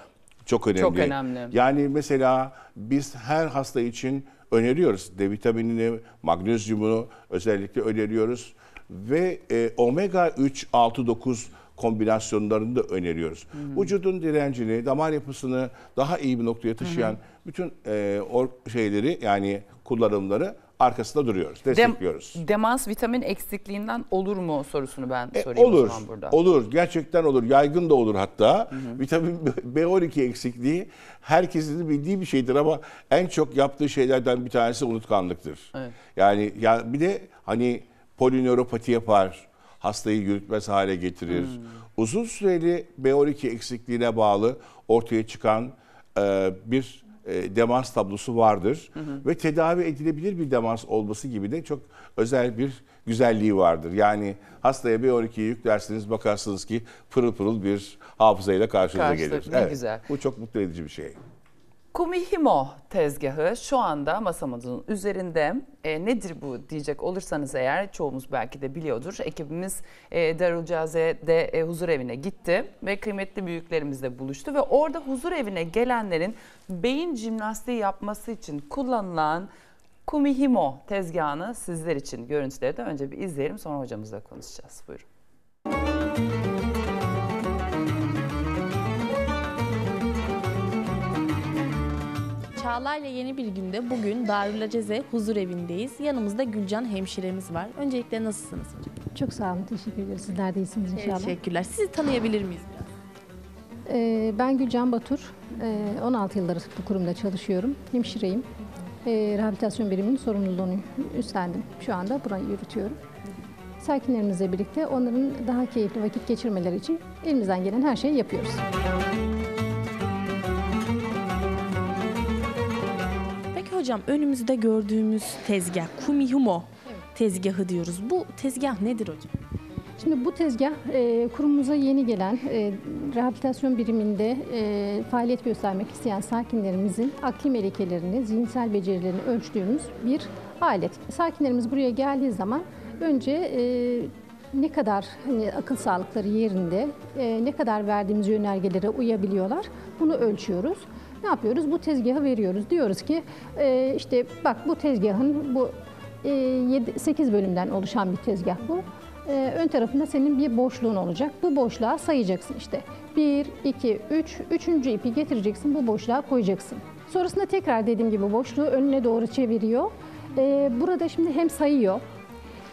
çok önemli. Çok önemli. Yani mesela biz her hasta için öneriyoruz. D vitaminini, magnezyumunu özellikle öneriyoruz. Ve e, omega 3, 6, 9 kombinasyonlarını da öneriyoruz. Hı hmm. hı. Vücudun direncini, damar yapısını daha iyi bir noktaya taşıyan hı hı. bütün e, or şeyleri yani kullanımları arkasında duruyoruz, destekliyoruz.
Dem demans vitamin eksikliğinden olur mu sorusunu ben e, sorayım olur, o burada.
Olur, gerçekten olur. Yaygın da olur hatta. Hı hı. Vitamin B12 eksikliği herkesin bildiği bir şeydir ama en çok yaptığı şeylerden bir tanesi unutkanlıktır. Evet. Yani ya bir de hani polinöropati yapar, hastayı yürütmez hale getirir. Hmm. Uzun süreli B12 eksikliğine bağlı ortaya çıkan e, bir e, demans tablosu vardır hı hı. ve tedavi edilebilir bir demans olması gibi de çok özel bir güzelliği vardır. Yani hastaya B12'yi yüklersiniz bakarsınız ki pırıl pırıl bir hafızayla karşınıza Karşılık, gelir. Ne evet. güzel. Bu çok mutlu edici bir şey.
Kumihimo tezgahı şu anda masamızın üzerinde. E, nedir bu diyecek olursanız eğer çoğumuz belki de biliyordur. Ekibimiz e, Darül Caze'de e, huzur evine gitti ve kıymetli büyüklerimizle buluştu. Ve orada huzur evine gelenlerin beyin jimnastiği yapması için kullanılan Kumihimo tezgahını sizler için görüntüleri de önce bir izleyelim sonra hocamızla konuşacağız. Buyurun.
Çağlar'la
yeni bir günde bugün Darül Aceze Huzur Evi'ndeyiz. Yanımızda Gülcan hemşiremiz var. Öncelikle
nasılsınız hocam? Çok sağ olun, teşekkür ederim. Sizler de iyisiniz inşallah. Teşekkürler. Sizi tanıyabilir miyiz biraz? Ee, ben Gülcan Batur. Ee, 16 yıldır bu kurumda çalışıyorum. Hemşireyim. Ee, rehabilitasyon biriminin sorumluluğunu üstlendim. Şu anda burayı yürütüyorum. Sakinlerimizle birlikte onların daha keyifli vakit geçirmeleri için elimizden gelen her şeyi yapıyoruz.
Müzik
Hocam önümüzde gördüğümüz tezgah Kumihumo tezgahı diyoruz.
Bu tezgah nedir hocam? Şimdi bu tezgah e, kurumumuza yeni gelen e, rehabilitasyon biriminde e, faaliyet göstermek isteyen sakinlerimizin akli melekelerini, zihinsel becerilerini ölçtüğümüz bir alet. Sakinlerimiz buraya geldiği zaman önce e, ne kadar hani, akıl sağlıkları yerinde, e, ne kadar verdiğimiz yönergelere uyabiliyorlar bunu ölçüyoruz. Ne yapıyoruz? Bu tezgahı veriyoruz. Diyoruz ki e, işte bak bu tezgahın bu e, 7, 8 bölümden oluşan bir tezgah bu. E, ön tarafında senin bir boşluğun olacak. Bu boşluğa sayacaksın işte. 1, 2, 3, 3. ipi getireceksin bu boşluğa koyacaksın. Sonrasında tekrar dediğim gibi boşluğu önüne doğru çeviriyor. E, burada şimdi hem sayıyor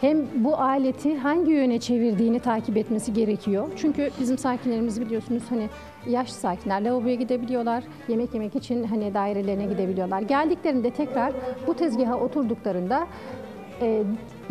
hem bu aleti hangi yöne çevirdiğini takip etmesi gerekiyor. Çünkü bizim sakinlerimiz biliyorsunuz hani yaşlı sakinler lavaboya gidebiliyorlar. Yemek yemek için hani dairelerine gidebiliyorlar. Geldiklerinde tekrar bu tezgaha oturduklarında e,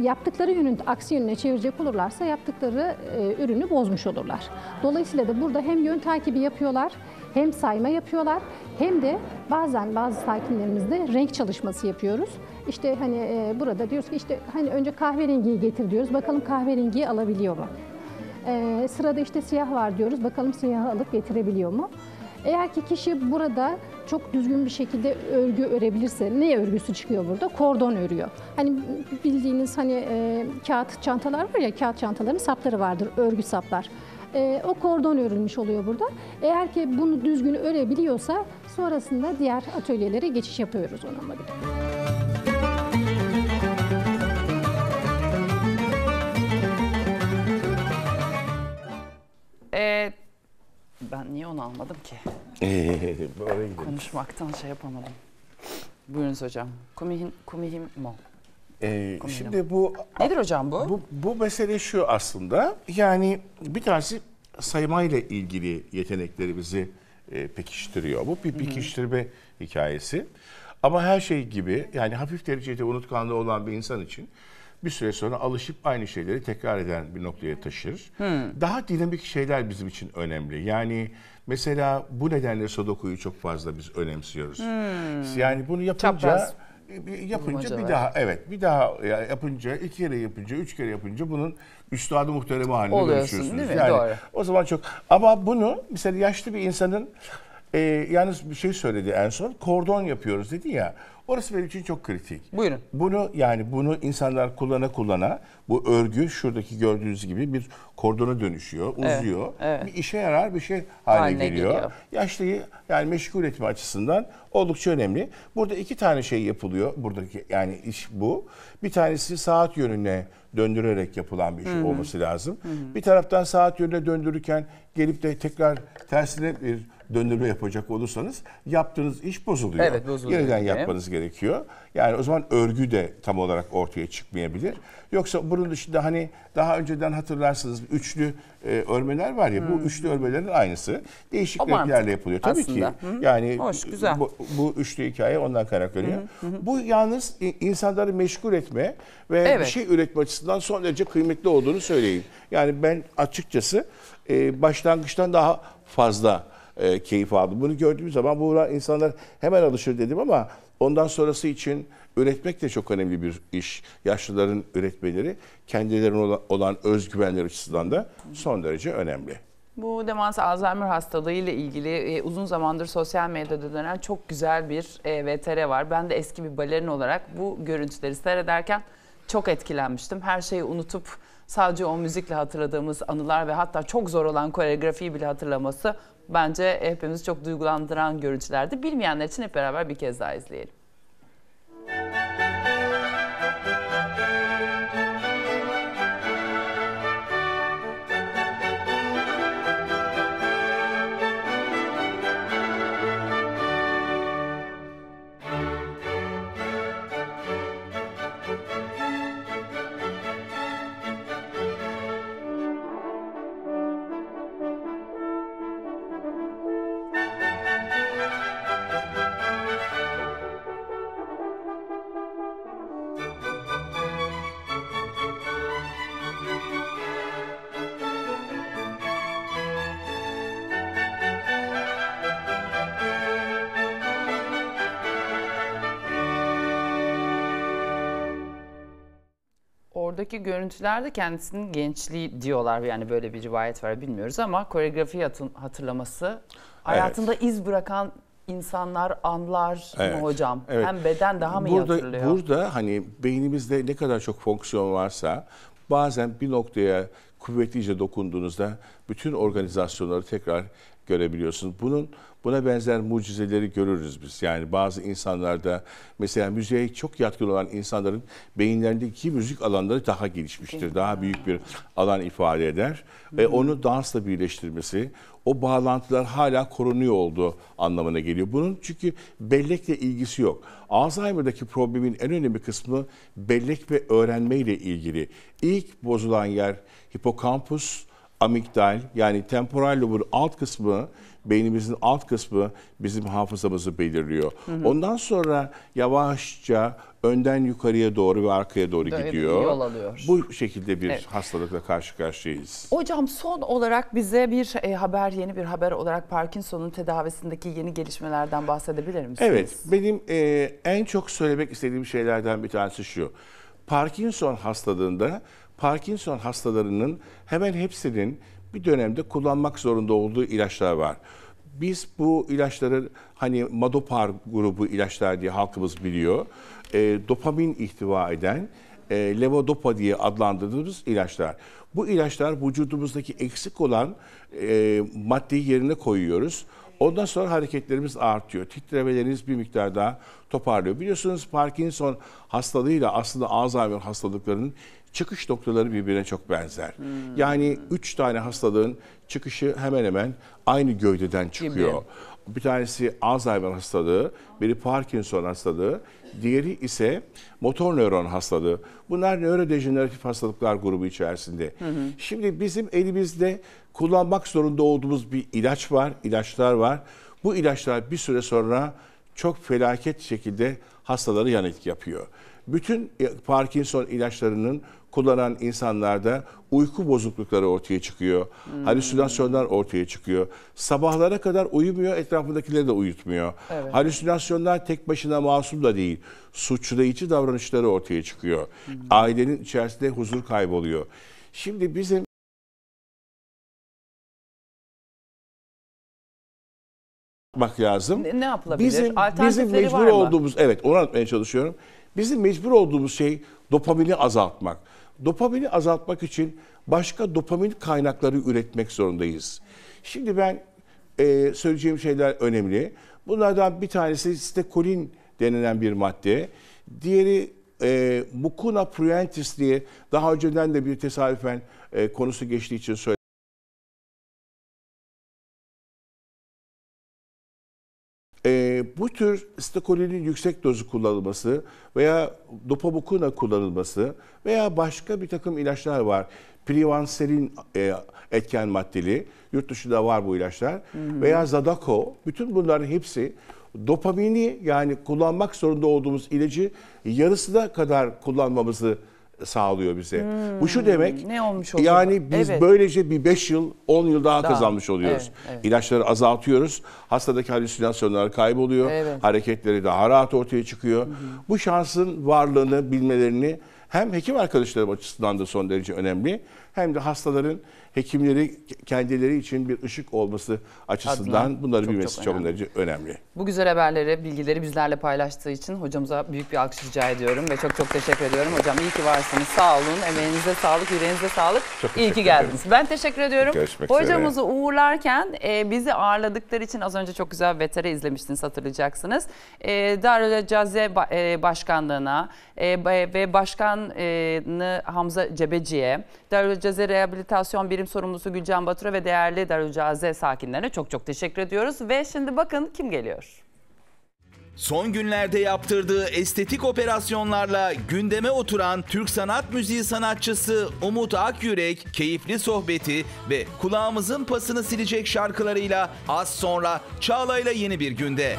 yaptıkları ürün aksi yönüne çevirecek olurlarsa yaptıkları e, ürünü bozmuş olurlar. Dolayısıyla da burada hem yön takibi yapıyorlar, hem sayma yapıyorlar, hem de bazen bazı sakinlerimizde renk çalışması yapıyoruz. İşte hani e, burada diyoruz ki işte hani önce kahverengiyi getir diyoruz. Bakalım kahverengiyi alabiliyor mu? E, sırada işte siyah var diyoruz. Bakalım siyahı alıp getirebiliyor mu? Eğer ki kişi burada çok düzgün bir şekilde örgü örebilirse, ne örgüsü çıkıyor burada? Kordon örüyor. Hani bildiğiniz hani e, kağıt çantalar var ya, kağıt çantaların sapları vardır, örgü saplar. E, o kordon örülmüş oluyor burada. Eğer ki bunu düzgün örebiliyorsa sonrasında diğer atölyelere geçiş yapıyoruz onunla birlikte.
Ee, ben niye onu almadım ki? Konuşmaktan şey yapamadım. Buyurun hocam. Kumihin, kumihim mo.
Ee, şimdi bu... Nedir hocam bu? bu? Bu mesele şu aslında. Yani bir tanesi saymayla ilgili yeteneklerimizi e, pekiştiriyor. Bu bir pekiştirme hikayesi. Ama her şey gibi yani hafif derecede unutkanlığı olan bir insan için bir süre sonra alışıp aynı şeyleri tekrar eden bir noktaya taşır. Hmm. Daha dinamik şeyler bizim için önemli. Yani mesela bu nedenle Sudoku'yu çok fazla biz önemsiyoruz. Hmm. Yani bunu yapınca... Çapraz e, e, yapınca bir daha evet bir daha yapınca iki kere yapınca üç kere yapınca bunun üstadı muhterem haline Oluyorsun, dönüşüyorsunuz. Değil mi? Yani Doğru. o zaman çok ama bunu mesela yaşlı bir insanın e, yalnız bir şey söyledi en son kordon yapıyoruz dedi ya. Orası benim için çok kritik. Buyurun. Bunu yani bunu insanlar kullana kullana bu örgü şuradaki gördüğünüz gibi bir kordona dönüşüyor, uzuyor. Evet, evet. Bir işe yarar bir şey haline, haline geliyor. geliyor. Yaşlıyı yani meşgul etme açısından oldukça önemli. Burada iki tane şey yapılıyor. Buradaki yani iş bu. Bir tanesi saat yönüne döndürerek yapılan bir iş Hı-hı. olması lazım. Hı-hı. Bir taraftan saat yönüne döndürürken gelip de tekrar tersine bir döndürme yapacak olursanız yaptığınız iş bozuluyor. Evet bozuluyor. Yeniden yapmanız gerekiyor. Yani o zaman örgü de tam olarak ortaya çıkmayabilir. Yoksa bunun dışında hani daha önceden hatırlarsınız üçlü e, örmeler var ya hmm. bu üçlü örmelerin aynısı. Değişik renklerle yapılıyor tabii aslında. ki. Hı. Yani Hoş, güzel. Bu, bu üçlü hikaye ondan kaynaklanıyor. Hı Bu yalnız insanları meşgul etme ve evet. bir şey üretme açısından son derece kıymetli olduğunu söyleyeyim. Yani ben açıkçası e, başlangıçtan daha fazla e, keyif aldım. Bunu gördüğüm zaman bu insanlar hemen alışır dedim ama ondan sonrası için üretmek de çok önemli bir iş. Yaşlıların üretmeleri kendilerine olan, olan özgüvenler açısından da son derece önemli.
Bu demans Alzheimer hastalığı ile ilgili e, uzun zamandır sosyal medyada dönen çok güzel bir e, VTR var. Ben de eski bir balerin olarak bu görüntüleri seyrederken çok etkilenmiştim. Her şeyi unutup sadece o müzikle hatırladığımız anılar ve hatta çok zor olan koreografiyi bile hatırlaması bence hepimizi çok duygulandıran görüntülerdi. Bilmeyenler için hep beraber bir kez daha izleyelim. Instagram'daki görüntülerde kendisinin gençliği diyorlar. Yani böyle bir rivayet var bilmiyoruz ama koreografi hatırlaması hayatında evet. iz bırakan insanlar, anlar evet, mı hocam? Evet. Hem beden daha mı burada, iyi hatırlıyor?
Burada hani beynimizde ne kadar çok fonksiyon varsa bazen bir noktaya kuvvetlice dokunduğunuzda bütün organizasyonları tekrar görebiliyorsunuz. Bunun Buna benzer mucizeleri görürüz biz. Yani bazı insanlarda mesela müziğe çok yatkın olan insanların beyinlerindeki müzik alanları daha gelişmiştir. Daha büyük bir alan ifade eder. Ve onu dansla birleştirmesi, o bağlantılar hala korunuyor olduğu anlamına geliyor. Bunun çünkü bellekle ilgisi yok. Alzheimer'daki problemin en önemli kısmı bellek ve öğrenme ile ilgili. İlk bozulan yer hipokampus, amigdal yani temporal lobun alt kısmı beynimizin alt kısmı bizim hafızamızı belirliyor. Hı hı. Ondan sonra yavaşça önden yukarıya doğru ve arkaya doğru Böyle gidiyor. Yol alıyor. Bu şekilde bir evet. hastalıkla karşı karşıyayız.
Hocam son olarak bize bir e, haber, yeni bir haber olarak Parkinson'un tedavisindeki yeni gelişmelerden bahsedebilir misiniz? Evet,
benim e, en çok söylemek istediğim şeylerden bir tanesi şu. Parkinson hastalığında Parkinson hastalarının hemen hepsinin bir dönemde kullanmak zorunda olduğu ilaçlar var. Biz bu ilaçları hani Madopar grubu ilaçlar diye halkımız biliyor. E, dopamin ihtiva eden e, levodopa diye adlandırdığımız ilaçlar. Bu ilaçlar vücudumuzdaki eksik olan e, maddeyi yerine koyuyoruz. Ondan sonra hareketlerimiz artıyor. Titremelerimiz bir miktar daha toparlıyor. Biliyorsunuz Parkinson hastalığıyla aslında Alzheimer hastalıklarının çıkış noktaları birbirine çok benzer. Hmm. Yani üç tane hastalığın çıkışı hemen hemen aynı gövdeden çıkıyor. Gibi. Bir tanesi Alzheimer hastalığı, biri Parkinson hastalığı, diğeri ise motor nöron hastalığı. Bunlar nörodejeneratif hastalıklar grubu içerisinde. Hı Şimdi bizim elimizde kullanmak zorunda olduğumuz bir ilaç var, ilaçlar var. Bu ilaçlar bir süre sonra çok felaket şekilde hastaları yan etki yapıyor. Bütün e, Parkinson ilaçlarının kullanan insanlarda uyku bozuklukları ortaya çıkıyor. Hmm. Halüsinasyonlar ortaya çıkıyor. Sabahlara kadar uyumuyor, etrafındakileri de uyutmuyor. Evet. Halüsinasyonlar tek başına masum da değil. Suçlayıcı davranışları ortaya çıkıyor. Hmm. Ailenin içerisinde huzur kayboluyor. Şimdi bizim bak lazım. Ne, ne yapılabilir? Bizim, bizim mecbur var mı? olduğumuz, evet onu anlatmaya çalışıyorum. Bizim mecbur olduğumuz şey dopamini azaltmak dopamini azaltmak için başka dopamin kaynakları üretmek zorundayız. Şimdi ben e, söyleyeceğim şeyler önemli. Bunlardan bir tanesi stekolin denilen bir madde. Diğeri e, Mucuna pruentis diye daha önceden de bir tesadüfen e, konusu geçtiği için söyledim. bu tür stakolinin yüksek dozu kullanılması veya dopamukuna kullanılması veya başka bir takım ilaçlar var. Privanserin e, etken maddeli, yurt dışında var bu ilaçlar hmm. veya Zadako, bütün bunların hepsi dopamini yani kullanmak zorunda olduğumuz ilacı yarısına kadar kullanmamızı sağlıyor bize. Hmm, Bu şu hmm, demek.
Ne olmuş oluyor? Yani biz evet.
böylece bir 5 yıl, 10 yıl daha, daha kazanmış oluyoruz. Evet, evet. İlaçları azaltıyoruz. Hastadaki halüsinasyonlar kayboluyor. Evet. Hareketleri daha rahat ortaya çıkıyor. Hı Bu şansın varlığını bilmelerini hem hekim arkadaşlarım açısından da son derece önemli hem de hastaların hekimleri kendileri için bir ışık olması açısından Adına. bunları çok, bilmesi çok, çok önemli. önemli.
Bu güzel haberleri, bilgileri bizlerle paylaştığı için hocamıza büyük bir alkış rica ediyorum ve çok çok teşekkür ediyorum. Hocam iyi ki varsınız. Sağ olun. Emeğinize sağlık, yüreğinize sağlık. Çok iyi ki geldiniz. Ederim. Ben teşekkür ediyorum. Görüşmek Hocamızı üzere. uğurlarken e, bizi ağırladıkları için az önce çok güzel bir vetere izlemiştiniz hatırlayacaksınız. E, Darül Caze e, Başkanlığı'na e, ve Başkanı e, Hamza Cebeci'ye, Darül Caze Rehabilitasyon bir Bildirim sorumlusu Gülcan Batur'a ve değerli Darülcaze sakinlerine çok çok teşekkür ediyoruz. Ve şimdi bakın kim geliyor?
Son günlerde yaptırdığı
estetik operasyonlarla gündeme oturan Türk sanat müziği sanatçısı Umut Akyürek keyifli sohbeti ve kulağımızın pasını silecek şarkılarıyla
az sonra Çağla'yla yeni bir günde.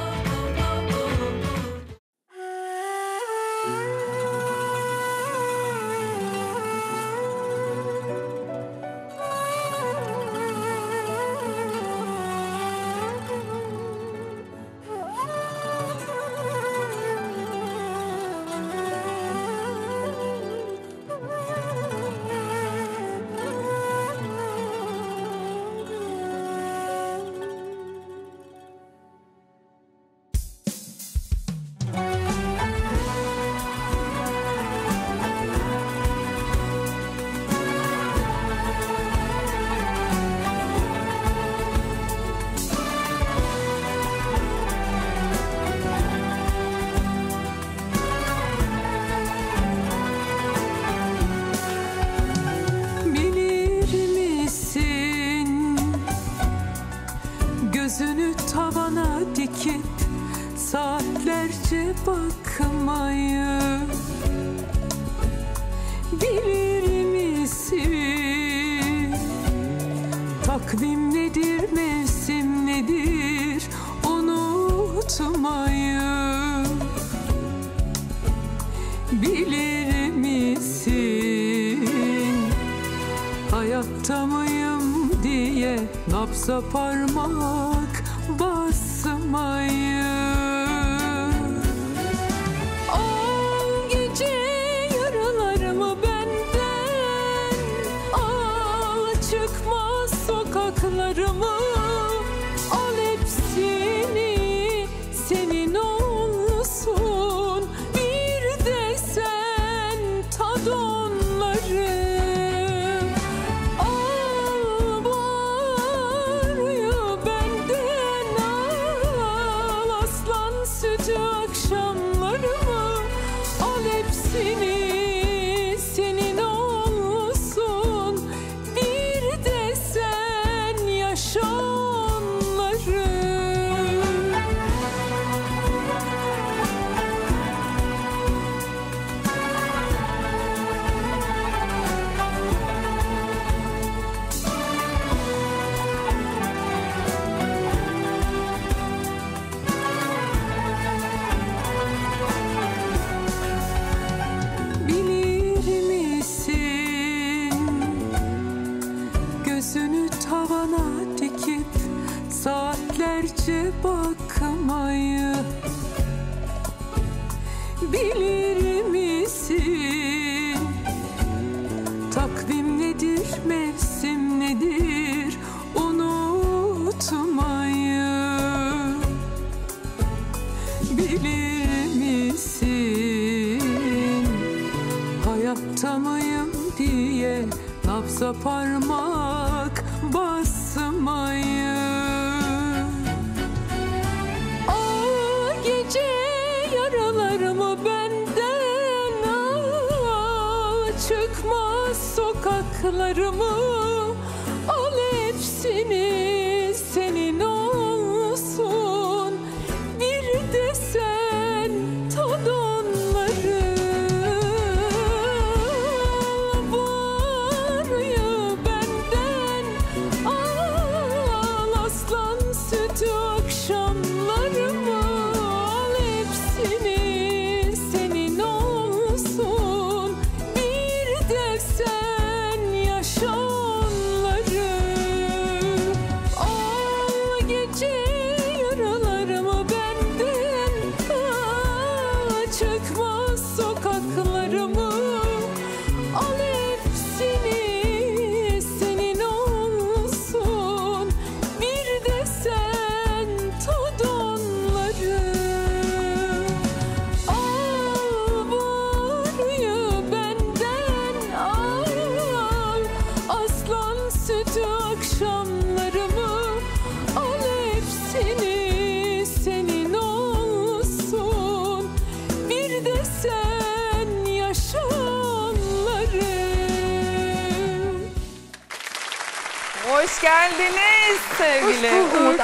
dili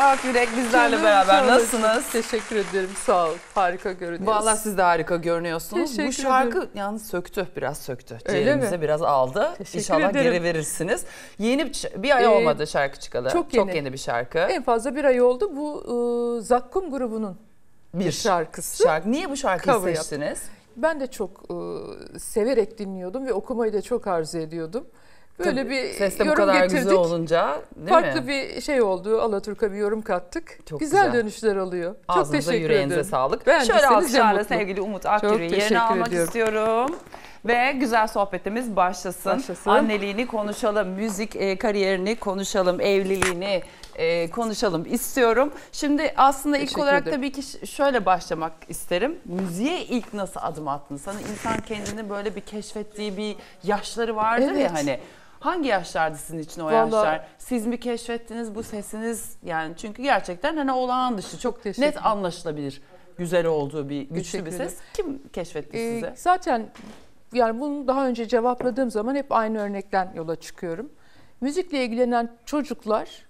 Burak Yürek bizlerle Canım, beraber. Nasılsınız?
Teşekkür ederim. Sağ ol. Harika görünüyorsunuz. Valla siz de harika
görünüyorsunuz. Teşekkür Bu şarkı ederim. yalnız söktü. Biraz söktü. Öyle Ciğerimize biraz aldı. Teşekkür İnşallah ederim. geri verirsiniz. Yeni bir, bir ay ee, olmadı şarkı çıkalı. Çok yeni. Çok yeni bir şarkı. En
fazla bir ay oldu. Bu ıı, Zakkum grubunun bir, bir şarkısı. Şarkı. Niye bu şarkıyı Cover seçtiniz? Yap. Ben de çok ıı, severek dinliyordum ve okumayı da çok arzu ediyordum. Böyle Tabii, bir sesle yorum bu kadar getirdik. güzel olunca değil Farklı mi? bir şey oldu. Alaturka bir yorum kattık. Çok güzel, güzel. dönüşler alıyor. Ağzınıza, Çok teşekkür yüreğinize ederim. sağlık. Şöyle alkışlarla sevgili Umut Akgür'ü yerine almak ediyorum.
istiyorum ve güzel sohbetimiz başlasın. başlasın. Anneliğini konuşalım, müzik e, kariyerini konuşalım, evliliğini e, konuşalım istiyorum. Şimdi aslında Teşekkür ilk olarak ederim. tabii ki şöyle başlamak isterim. Müziğe ilk nasıl adım attın? Sana hani insan kendini böyle bir keşfettiği bir yaşları vardır evet. ya hani. Hangi yaşlardı sizin için o Vallahi... yaşlar? Siz mi keşfettiniz bu sesiniz? Yani çünkü gerçekten hani olağan dışı çok net anlaşılabilir güzel olduğu bir güçlü bir ses.
Kim keşfetti ee, size? Zaten yani bunu daha önce cevapladığım zaman hep aynı örnekten yola çıkıyorum. Müzikle ilgilenen çocuklar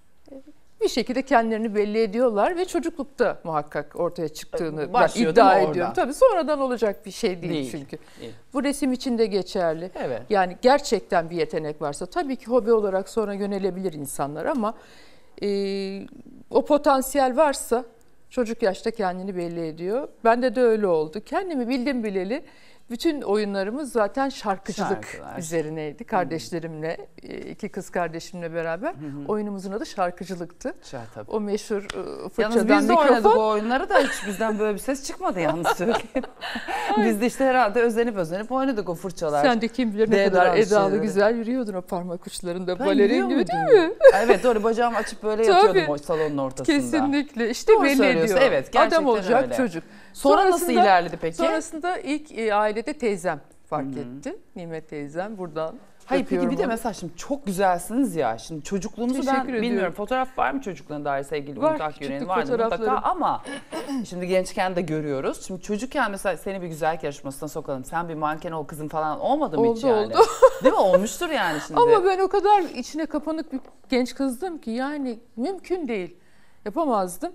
bir şekilde kendilerini belli ediyorlar ve çocuklukta muhakkak ortaya çıktığını ben iddia ediyorum. Oradan. Tabii sonradan olacak bir şey değil, değil çünkü. Değil. Bu resim için de geçerli. Evet. Yani gerçekten bir yetenek varsa tabii ki hobi olarak sonra yönelebilir insanlar ama e, o potansiyel varsa çocuk yaşta kendini belli ediyor. Bende de öyle oldu. Kendimi bildim bileli bütün oyunlarımız zaten şarkıcılık Şarkılar. üzerineydi. Kardeşlerimle, e, iki kız kardeşimle beraber hı hı. oyunumuzun adı şarkıcılıktı. Şar, tabii. O meşhur e, fırçadan yalnız biz de mikrofon. oynadık o
oyunları da hiç bizden böyle bir ses çıkmadı yalnız söyleyeyim. biz de işte herhalde özenip özenip oynadık o fırçalar. Sen de kim
bilir ne kadar edalı şeyleri. güzel yürüyordun
o parmak uçlarında ben balerin gibi değil mi? evet doğru bacağımı açıp böyle tabii. yatıyordum o salonun ortasında. Kesinlikle
işte doğru belli ediyor. Evet gerçekten Adam olacak öyle. çocuk. Sonra sonrasında, nasıl ilerledi peki? Sonrasında ilk e, aile de teyzem fark Hı-hı. etti. Nimet teyzem buradan. Hayır peki bir de onu. mesela
şimdi çok güzelsiniz ya. Şimdi çocukluğumuzu ben ediyorum. bilmiyorum. Fotoğraf var mı çocukluğuna dair sevgili var, Umut Akyüre'nin? Var mutlaka ama şimdi gençken de görüyoruz. Şimdi çocukken mesela seni bir güzellik yarışmasına sokalım. Sen bir manken ol kızım falan olmadı mı oldu, hiç yani? Oldu Değil mi? Olmuştur yani şimdi. Ama
ben o kadar içine kapanık bir genç kızdım ki yani mümkün değil. Yapamazdım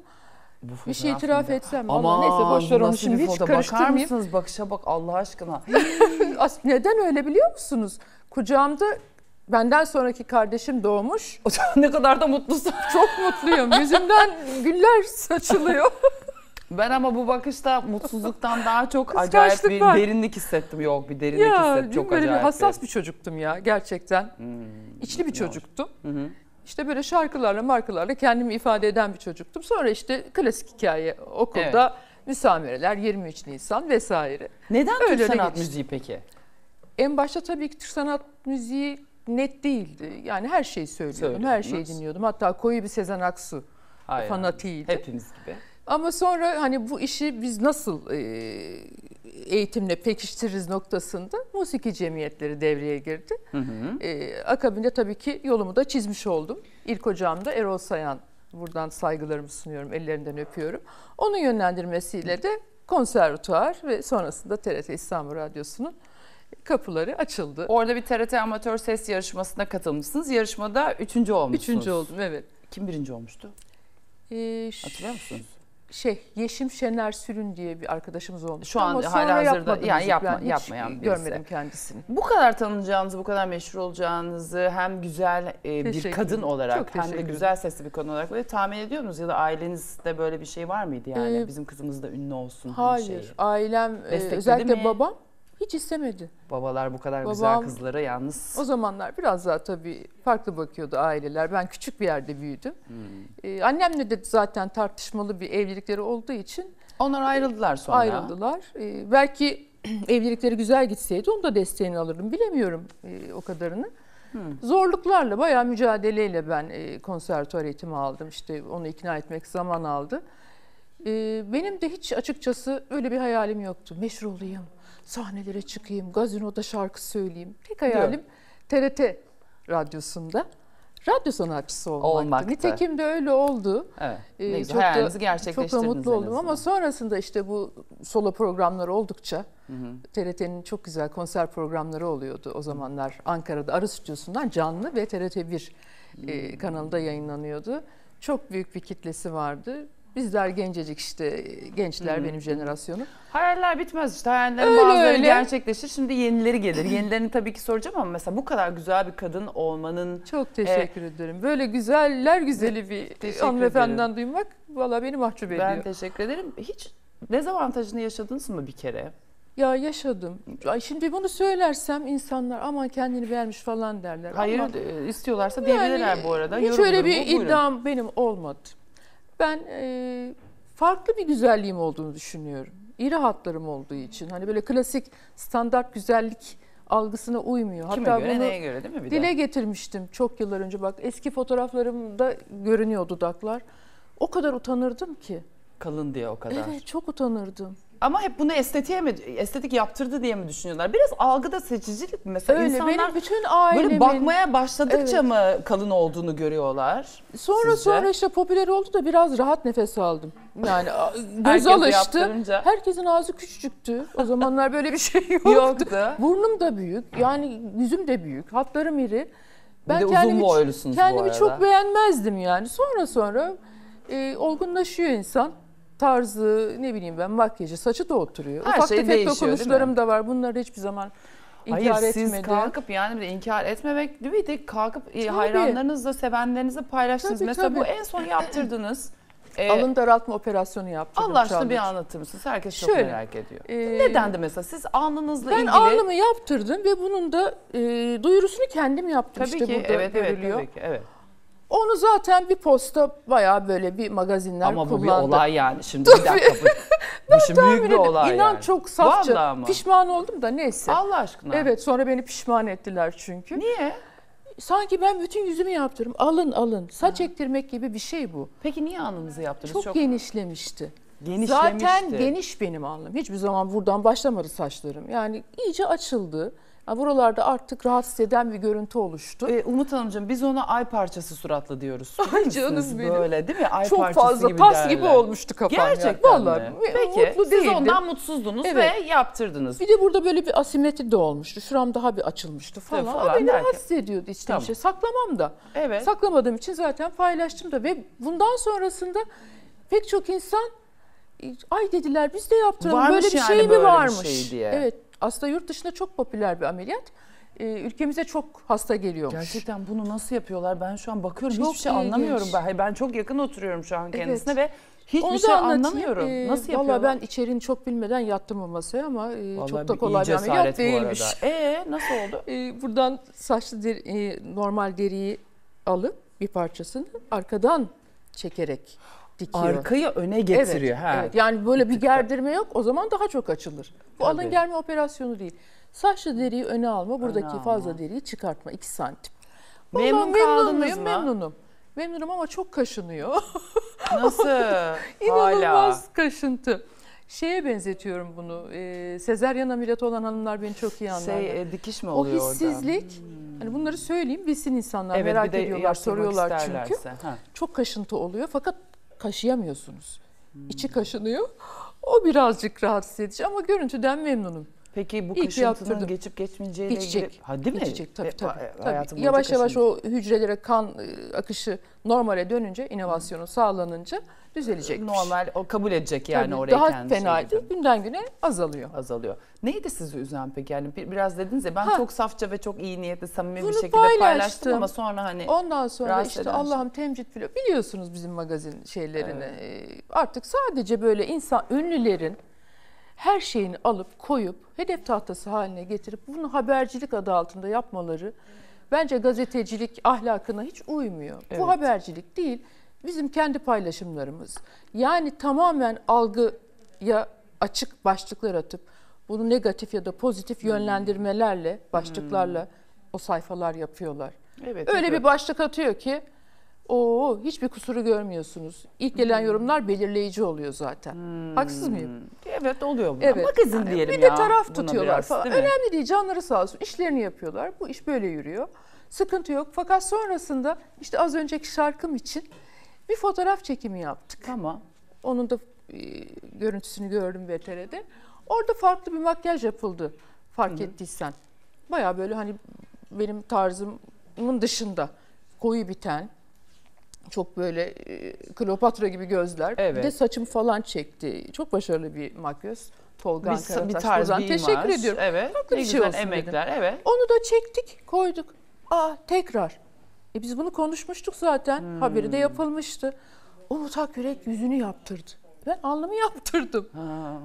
bu bir şey itiraf etsem. Ama neyse boş ver onu şimdi hiç Bakar mısınız bakışa bak Allah aşkına. Neden öyle biliyor musunuz? Kucağımda benden sonraki kardeşim doğmuş. ne kadar da mutlusun. Çok mutluyum. Yüzümden güller saçılıyor. Ben ama bu bakışta mutsuzluktan daha çok acayip bir var. derinlik
hissettim. Yok bir derinlik ya hissettim. Çok acayip. bir hassas bir
çocuktum ya gerçekten. Hmm, İçli bir çocuktum. Hı hı. İşte böyle şarkılarla markalarla kendimi ifade eden bir çocuktum. Sonra işte klasik hikaye okulda evet. müsamereler 23 Nisan vesaire. Neden Öyle Türk sanat müziği peki? En başta tabii ki Türk sanat müziği net değildi. Yani her şeyi söylüyordum, Söyledim. her şeyi dinliyordum. Hatta koyu bir Sezen Aksu Hayır. fanatiydi. Hepimiz gibi. Ama sonra hani bu işi biz nasıl e, eğitimle pekiştiririz noktasında musiki cemiyetleri devreye girdi. Hı hı. E, akabinde tabii ki yolumu da çizmiş oldum. İlk hocam da Erol Sayan. Buradan saygılarımı sunuyorum, ellerinden öpüyorum. Onun yönlendirmesiyle de konservatuar ve sonrasında TRT İstanbul Radyosu'nun kapıları açıldı. Orada bir TRT amatör ses yarışmasına
katılmışsınız. Yarışmada üçüncü olmuşsunuz. Üçüncü oldum evet. Kim birinci olmuştu?
Ee, Hatırlıyor musun? şey Yeşim Şener Sürün diye bir arkadaşımız olmuş. Şu an hala hazırda yani yapma, yani yapmayan hiç görmedim kendisini.
Bu kadar tanınacağınızı, bu kadar meşhur olacağınızı hem güzel e, bir kadın olarak Çok hem de güzel sesli bir kadın olarak böyle tahmin ediyor musunuz? Ya da ailenizde böyle bir şey var mıydı yani ee, bizim kızımız da ünlü olsun? Hani Hayır, şey.
ailem e, Destekledi özellikle mi? babam hiç istemedi. Babalar bu kadar Babam, güzel kızlara yalnız. O zamanlar biraz daha tabii farklı bakıyordu aileler. Ben küçük bir yerde büyüdüm. Hmm. Ee, annemle de zaten tartışmalı bir evlilikleri olduğu için. Onlar ayrıldılar sonra. Ayrıldılar. Ee, belki evlilikleri güzel gitseydi onu da desteğini alırdım. Bilemiyorum e, o kadarını. Hmm. Zorluklarla bayağı mücadeleyle ben e, konservatuar eğitimi aldım. İşte onu ikna etmek zaman aldı. E, benim de hiç açıkçası öyle bir hayalim yoktu. Meşhur olayım, sahnelere çıkayım, gazinoda şarkı söyleyeyim. Tek hayalim Diyor. TRT radyosunda radyo sanatçısı olmaktı. olmaktı. Nitekim de öyle oldu. Evet. ee, Çok Hayalinizi da, çok da mutlu oldum ama sonrasında işte bu solo programlar oldukça TRT'nin çok güzel konser programları oluyordu o zamanlar. Ankara'da Arı Stüdyosu'ndan canlı ve TRT 1 e, kanalında yayınlanıyordu. Çok büyük bir kitlesi vardı. Bizler gencecik işte gençler hmm. benim jenerasyonum. Hayaller bitmez işte
hayallerin öyle, bazıları öyle. gerçekleşir. Şimdi yenileri gelir. Yenilerini tabii ki soracağım ama mesela bu kadar güzel bir kadın olmanın. Çok teşekkür e, ederim.
Böyle güzeller güzeli bir hanımefendiden duymak valla beni mahcup ediyor. Ben teşekkür ederim. Hiç dezavantajını yaşadınız mı bir kere? Ya yaşadım. Ay şimdi bunu söylersem insanlar ama kendini beğenmiş falan derler. Hayır ama, e, istiyorlarsa yani, bu arada. Hiç öyle bir buyurun. iddiam benim olmadı ben e, farklı bir güzelliğim olduğunu düşünüyorum. İri hatlarım olduğu için. Hani böyle klasik standart güzellik algısına uymuyor. Kime Hatta göre, bunu neye göre değil mi? Bir dile de? getirmiştim çok yıllar önce. Bak eski fotoğraflarımda görünüyor dudaklar. O kadar utanırdım ki.
Kalın diye o kadar. Evet
çok utanırdım. Ama hep bunu estetiğe mi
estetik yaptırdı diye mi düşünüyorlar? Biraz algıda seçicilik mi? Mesela Öyle, insanlar benim bütün
ailemin... böyle bakmaya
başladıkça evet. mı kalın olduğunu görüyorlar? Sonra sizce? sonra işte popüler oldu da biraz
rahat nefes aldım. Yani göz alıştı. Herkesin ağzı küçücüktü. O zamanlar böyle bir şey yoktu. yoktu. Burnum da büyük. Yani yüzüm de büyük. Hatlarım iri. Ben bir de kendimi, uzun boylusunuz kendimi bu arada. çok beğenmezdim yani. Sonra sonra e, olgunlaşıyor insan tarzı ne bileyim ben makyajı saçı da oturuyor. Her Ufak şey tefek değişiyor, dokunuşlarım da var. Bunları hiçbir zaman inkar Hayır, etmedi. siz kalkıp
yani bir de inkar etmemek değil de kalkıp e, Tabii. hayranlarınızla sevenlerinizle paylaştınız. Tabii, Mesela tabii. bu en son yaptırdınız.
Ee, Alın daraltma operasyonu yaptırdım. Allah aşkına bir anlatır
mısınız? Herkes çok Şöyle, merak ediyor. e, Neden de mesela siz alnınızla
Ben ilgili... alnımı yaptırdım ve bunun da e, duyurusunu kendim yaptım. Tabii işte ki burada evet evet tabii ki evet. Onu zaten bir posta bayağı böyle bir magazinler Ama kullandı. Ama bu bir olay yani. Şimdi Tabii. bir dakika.
Bu şimdi büyük bir olay İnan yani.
çok safça. Pişman oldum da neyse. Allah aşkına. Evet sonra beni pişman ettiler çünkü. Niye? sanki ben bütün yüzümü yaptırım. Alın alın. Saç ha. ektirmek gibi bir şey bu. Peki niye alnınızı yaptırdınız? Çok, Çok genişlemişti. Genişlemişti. Zaten geniş benim alnım. Hiçbir zaman buradan başlamadı saçlarım. Yani iyice açıldı. Buralarda artık rahatsız eden bir görüntü oluştu. Ee, Umut Hanımcığım biz ona ay parçası suratlı diyoruz.
Ay canım benim. Böyle değil mi? Ay Çok fazla gibi pas derler. gibi olmuştu kafam. Gerçekten ya. Vallahi, mi? Peki mutlu siz ondan mutsuzdunuz evet. ve
yaptırdınız. Bir de burada böyle bir asimetri de olmuştu. Şuram daha bir açılmıştı falan. falan beni derken. rahatsız ediyordu içten tamam. şey. Saklamam da. Evet. Saklamadığım için zaten paylaştım da ve bundan sonrasında pek çok insan ay dediler biz de yaptıralım Varmış böyle bir yani şey mi varmış? Bir şey, şey diye. Evet aslında yurt dışında çok popüler bir ameliyat. Ee, ülkemize çok hasta geliyormuş. Gerçekten bunu nasıl yapıyorlar? Ben şu an bakıyorum çok hiçbir şey ilginç. anlamıyorum. Ben, ben çok yakın oturuyorum şu an kendisine evet. ve Hiçbir şey anlatayım. anlamıyorum. Ee, Nasıl yapıyorlar? Valla ben içeriğini çok bilmeden yattım o masaya ama e, vallahi çok da kolay bir ameliyat değilmiş. Ee nasıl oldu? Ee, buradan saçlı deri, e, normal deriyi alıp bir parçasını arkadan çekerek dikiyor. Arkayı öne getiriyor. Evet, ha. Evet. Yani böyle bir gerdirme yok o zaman daha çok açılır. Bu Tabii. alın germe operasyonu değil. Saçlı deriyi öne alma, buradaki öne fazla alma. deriyi çıkartma 2 santim. memnun, kaldınız muyum? mı? Memnunum. Memnunum ama çok kaşınıyor. Nasıl?
İnanılmaz Hala.
kaşıntı. Şeye benzetiyorum bunu. E, ee, sezeryan ameliyatı olan hanımlar beni çok iyi anlar. Şey, e, dikiş mi oluyor orada? O hissizlik. Hmm. Hani bunları söyleyeyim bilsin insanlar. Evet, merak ediyorlar, soruyorlar çünkü. Ha. Çok kaşıntı oluyor fakat kaşıyamıyorsunuz. Hmm. İçi kaşınıyor. O birazcık rahatsız edici ama görüntüden memnunum. Peki bu İlk kışıntının yaptırdım. geçip geçmeyeceğiyle ilgili... Ha değil mi? Geçecek tabii Ve- tabii. ha- e, tabii. Yavaş yavaş o hücrelere kan e, akışı normale dönünce, inovasyonu sağlanınca düzelecek Normal
o kabul edecek yani Tabii, oraya Daha kendisi. fena değil,
günden güne azalıyor.
azalıyor. Neydi sizi üzen peki? Yani biraz dediniz ya ben Ha. çok safça ve çok iyi niyetli samimi Bunu bir şekilde paylaştım. paylaştım ama sonra hani Ondan sonra rahatsız işte eden şey. Allah'ım
temcit biliyorsunuz bizim magazin şeylerini. Ee, Artık sadece böyle insan ünlülerin her şeyini alıp koyup hedef tahtası haline getirip bunu habercilik adı altında yapmaları bence gazetecilik ahlakına hiç uymuyor. Evet. Bu habercilik değil bizim kendi paylaşımlarımız. Yani tamamen algıya açık başlıklar atıp bunu negatif ya da pozitif hmm. yönlendirmelerle, başlıklarla hmm. o sayfalar yapıyorlar. Evet, Öyle evet. bir başlık atıyor ki Oo, hiçbir kusuru görmüyorsunuz. İlk gelen hmm. yorumlar belirleyici oluyor zaten. Hmm. Haksız mıyım?
Evet oluyor bu. Evet. Magazin yani diyelim bir ya. Bir de taraf tutuyorlar biraz, falan. Değil Önemli
değil canları sağ olsun. İşlerini yapıyorlar. Bu iş böyle yürüyor. Sıkıntı yok. Fakat sonrasında işte az önceki şarkım için bir fotoğraf çekimi yaptık. Tamam. Onun da e, görüntüsünü gördüm VTR'de. Orada farklı bir makyaj yapıldı fark Hı-hı. ettiysen. Baya böyle hani benim tarzımın dışında koyu biten, çok böyle e, Kleopatra gibi gözler. Evet. Bir de saçımı falan çekti. Çok başarılı bir makyöz. Tolga bir, Karataş. Bir tarz Ozan. Mimar. Teşekkür ediyorum. Evet. Farklı bir şey olsun emekler. Dedim. Evet. Onu da çektik, koyduk. Aa ah, tekrar. E biz bunu konuşmuştuk zaten. Hmm. Haberi de yapılmıştı. Umut Akyürek yüzünü yaptırdı. Ben alnımı yaptırdım. Ha.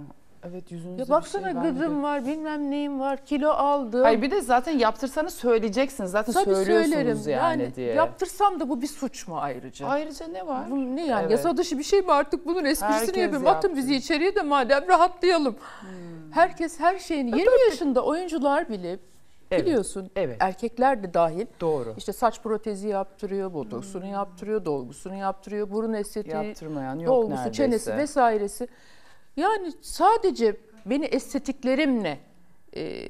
Evet yüzünüzde Ya baksana bir şey gıdım vermedi. var bilmem neyim var kilo aldım. Hayır bir de zaten yaptırsanız söyleyeceksiniz zaten Tabii söylüyorsunuz söylerim. yani, yani diye. Yaptırsam da bu bir suç mu ayrıca? Ayrıca
ne var? Bu ne yani evet. yasa
dışı bir şey mi artık bunun esprisini yapayım atın bizi içeriye de madem rahatlayalım. Hmm. Herkes her şeyini 20 yaşında oyuncular bile Evet. Biliyorsun evet. erkekler de dahil. Doğru. İşte saç protezi yaptırıyor, botoksunu hmm. yaptırıyor, dolgusunu yaptırıyor, burun estetiği, Yaptırmayan yok dolgusu, neredeyse. çenesi vesairesi. Yani sadece beni estetiklerimle e,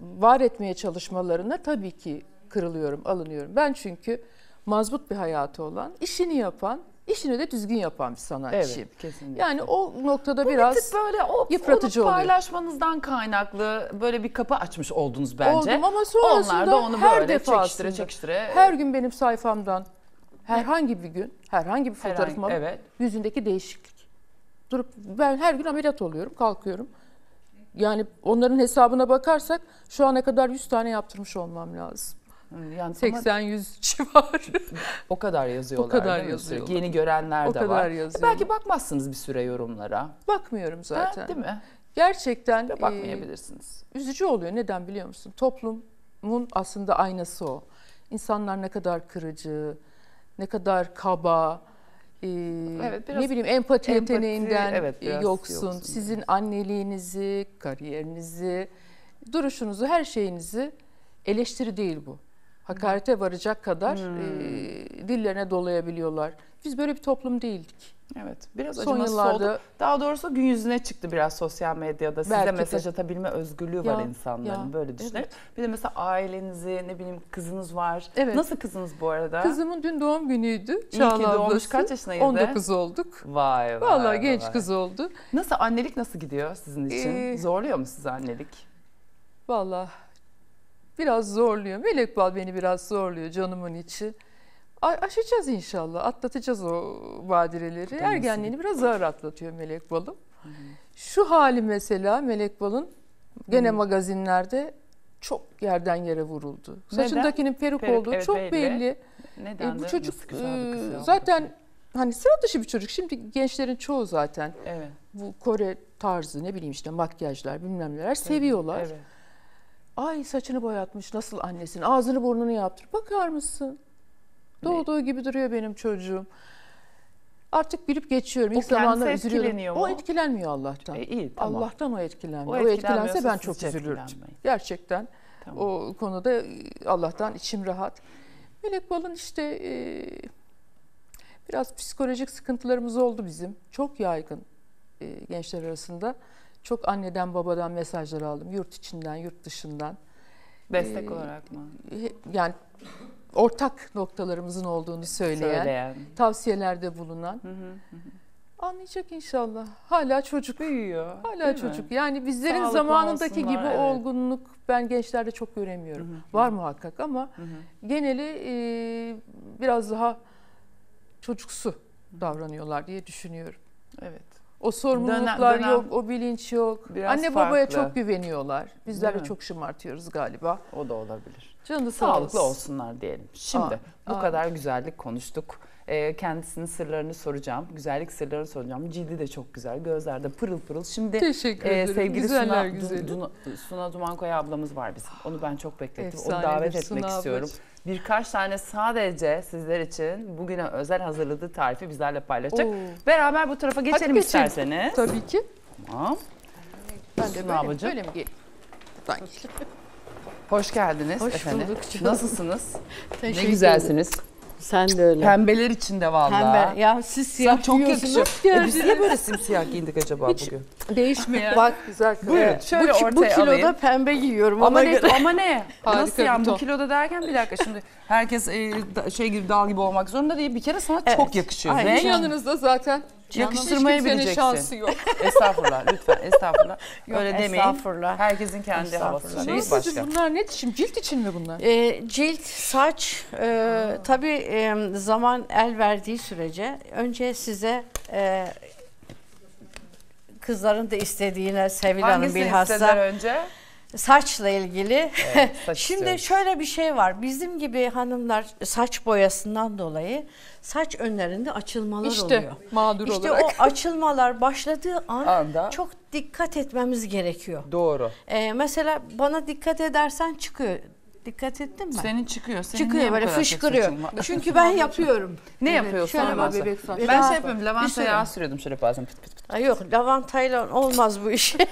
var etmeye çalışmalarına tabii ki kırılıyorum, alınıyorum. Ben çünkü mazbut bir hayatı olan, işini yapan, işini de düzgün yapan bir sanatçıyım. Evet, kesinlikle. Yani o noktada Bu biraz bir böyle o, yıpratıcı onu paylaşmanızdan kaynaklı böyle
bir kapı açmış oldunuz bence. Oldum ama sonrasında Onlar da onu her böyle defasında, çekiştire çekiştire. Her
gün benim sayfamdan herhangi bir gün herhangi bir fotoğrafıma evet. yüzündeki değişiklik durup ben her gün ameliyat oluyorum, kalkıyorum. Yani onların hesabına bakarsak şu ana kadar 100 tane yaptırmış olmam lazım. Yani 80-100 civar.
O kadar yazıyorlar. O kadar yazıyor. Yeni görenler o de kadar var. E, yazıyorlar. Belki bakmazsınız bir süre yorumlara.
Bakmıyorum zaten. Ha, değil mi? Gerçekten Ve e, bakmayabilirsiniz. E, üzücü oluyor. Neden biliyor musun? Toplumun aslında aynası o. İnsanlar ne kadar kırıcı, ne kadar kaba, e, evet, biraz ne bileyim empati, yeteneğinden evet, yoksun. yoksun. Sizin yani. anneliğinizi, kariyerinizi, duruşunuzu, her şeyinizi eleştiri değil bu. Hakarete varacak kadar hmm. e, dillerine dolayabiliyorlar. Biz böyle bir toplum değildik. Evet biraz Son acımasız yıllarda... oldu.
Daha doğrusu gün yüzüne çıktı biraz sosyal medyada. Size Belki mesaj de. atabilme özgürlüğü ya, var insanların ya, böyle düşünün. Evet. Bir de mesela ailenizi ne bileyim kızınız var. Evet. Nasıl kızınız bu arada? Kızımın
dün doğum günüydü.
Çağla İyi ki doğmuş. Ablası. Kaç yaşındaydı? 19 olduk. Vay vay. Valla genç kız oldu. Nasıl annelik nasıl gidiyor sizin için? Ee, Zorluyor mu sizi annelik?
Valla biraz zorluyor. Melek Bal beni biraz zorluyor canımın içi aşacağız inşallah. Atlatacağız o badireleri. Tabii Ergenliğini misin? biraz ağır atlatıyor Melek Balım. Şu hali mesela Melek Bal'ın gene Hı. magazinlerde çok yerden yere vuruldu. Neden? Saçındakinin peruk, peruk olduğu evet, çok belli. belli. E, Neden? E, bu çocuk e, zaten hani sıra dışı bir çocuk. Şimdi gençlerin çoğu zaten evet. bu Kore tarzı ne bileyim işte makyajlar bilmem neler seviyorlar. Evet. Ay saçını boyatmış nasıl annesin? ağzını burnunu yaptır. Bakar mısın? Hani Doğduğu gibi duruyor benim çocuğum. Artık bilip geçiyorum. İlk zamanlar üzülüyorum. Mu? O etkilenmiyor Allah'tan. E, iyi, tamam. Allah'tan o etkilenmiyor. O, o etkilense ben çok üzülürüm. Gerçekten. Tamam. O konuda Allah'tan içim rahat. Melek Bal'ın işte e, biraz psikolojik sıkıntılarımız oldu bizim. Çok yaygın e, gençler arasında. Çok anneden babadan mesajlar aldım. Yurt içinden, yurt dışından. Destek ee, olarak mı? Yani ortak noktalarımızın olduğunu söyleyen, söyleyen. tavsiyelerde bulunan. Anlayacak inşallah. Hala çocuk. Büyüyor. Hala çocuk. Mi? Yani bizlerin Sağlıklı zamanındaki gibi evet. olgunluk ben gençlerde çok göremiyorum. Hı hı. Var muhakkak ama hı hı. geneli e, biraz daha çocuksu davranıyorlar diye düşünüyorum. Evet. O sorumluluklar dönem, dönem, yok, o bilinç yok. Anne farklı. babaya çok güveniyorlar. Bizler de çok şımartıyoruz galiba. O da olabilir. Canı sağlıklı olsunlar
diyelim. Şimdi Aa, bu aa. kadar güzellik konuştuk. Ee, kendisinin sırlarını soracağım. Güzellik sırlarını soracağım. Cildi de çok güzel. Gözlerde pırıl pırıl. Şimdi Teşekkür e, ederim. sevgili Suna, güzeli. Duna, Suna Dumankoya ablamız var bizim. Onu ben çok beklettim. Efsanedir Onu davet etmek ablacığım. istiyorum. Birkaç tane sadece sizler için bugüne özel hazırladığı tarifi bizlerle paylaşacak. Oo. Beraber bu tarafa geçelim geçelim. isterseniz. Tabii ki. Tamam.
Ben de Suna böyle, ablacığım. böyle mi geleyim?
Hoş geldiniz Hoş efendim. bulduk Nasılsınız?
Teşekkür ne güzelsiniz.
Sen de öyle. Pembeler içinde valla. Pembe.
Ya siz siyah Sen çok yakışıyor. E biz niye
böyle simsiyah giyindik acaba Hiç bugün?
Değişmiyor. Bak güzel Buyurun evet. şöyle
bu, ortaya Bu kiloda alayım.
pembe giyiyorum.
Ama ne,
ama
ne?
Nasıl yani bu
kiloda derken bir dakika şimdi
herkes e, şey gibi dal gibi olmak zorunda değil. Bir kere sana evet. çok yakışıyor. Ay, Renk. yanınızda
zaten Yakıştırmaya bileceksin. şansı yok.
estağfurullah lütfen estağfurullah. Yok, Öyle demeyin. Estağfurullah. Herkesin kendi havası şey Nasıl başka. Bunlar
ne biçim cilt için mi bunlar? E, cilt,
saç e, tabii e, zaman el verdiği sürece önce size e, kızların da istediğine Sevil Hanım Hangisini bilhassa. istediler önce? Saçla ilgili. Evet, saç Şimdi istiyorum. şöyle bir şey var. Bizim gibi hanımlar saç boyasından dolayı saç önlerinde açılmalar işte, oluyor. mağdur işte olarak. İşte o açılmalar başladığı an Anda. çok dikkat etmemiz gerekiyor. Doğru. Ee, mesela bana dikkat edersen çıkıyor Dikkat ettin mi? Senin çıkıyor. Senin Çıkıyor böyle fışkırıyor. Çünkü ben yapıyorum.
Ne yapıyorsun? Şöyle bebek saç. Ben şey yapıyorum. Lavanta yağı
sürüyordum
şöyle bazen pıt pıt pıt. Ay yok lavantayla olmaz bu iş.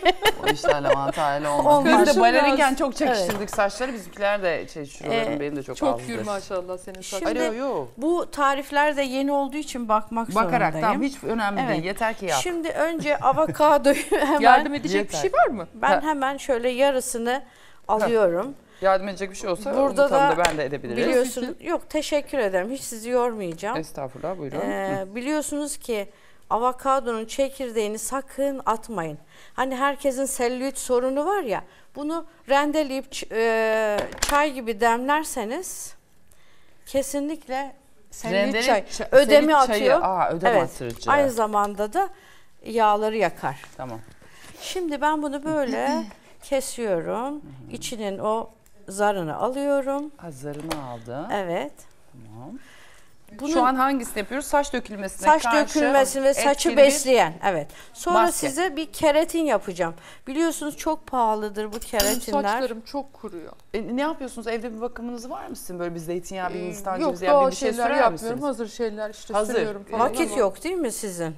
O işler lavanta ile olmaz. Olmaz. Biz de balerinken çok çekiştirdik
saçları. Bizimkiler de çekiştiriyorum. Şey ee, benim de çok, Çok
gür ağzımdır. maşallah senin saçları. Şimdi Alo
yok. bu tarifler de yeni olduğu için bakmak Bakarak zorundayım. tamam hiç önemli Evet. değil. Yeter ki yap. Şimdi önce avokadoyu hemen Yardım edecek bir şey var mı? ben hemen şöyle yarısını alıyorum
yardım edecek bir şey olsa
Burada da, da ben de edebiliriz. Biliyorsun, yok teşekkür ederim. Hiç sizi yormayacağım.
Estağfurullah buyurun. Ee,
biliyorsunuz ki avokadonun çekirdeğini sakın atmayın. Hani herkesin selülit sorunu var ya bunu rendeleyip e, çay gibi demlerseniz kesinlikle selülit çay ödemi çayı, atıyor. Aa, ödem evet, attırıcı. Aynı zamanda da yağları yakar. Tamam. Şimdi ben bunu böyle kesiyorum. Hı İçinin o zarını alıyorum. Ha, zarını aldı. Evet. Tamam. Bunun, Şu an
hangisini yapıyoruz? Saç dökülmesine saç karşı. Saç dökülmesini
ve saçı besleyen. Evet. Sonra maske. size bir keratin yapacağım. Biliyorsunuz çok
pahalıdır bu keratinler. Benim saçlarım çok kuruyor. E, ne yapıyorsunuz? Evde bir bakımınız var mı sizin? Böyle bir zeytinyağı,
bir Hindistan ee, cevizi, bir şey sürer misiniz? Yok doğal şeyler yapmıyorum. Hazır şeyler işte Hazır. sürüyorum falan. Vakit yok değil mi sizin?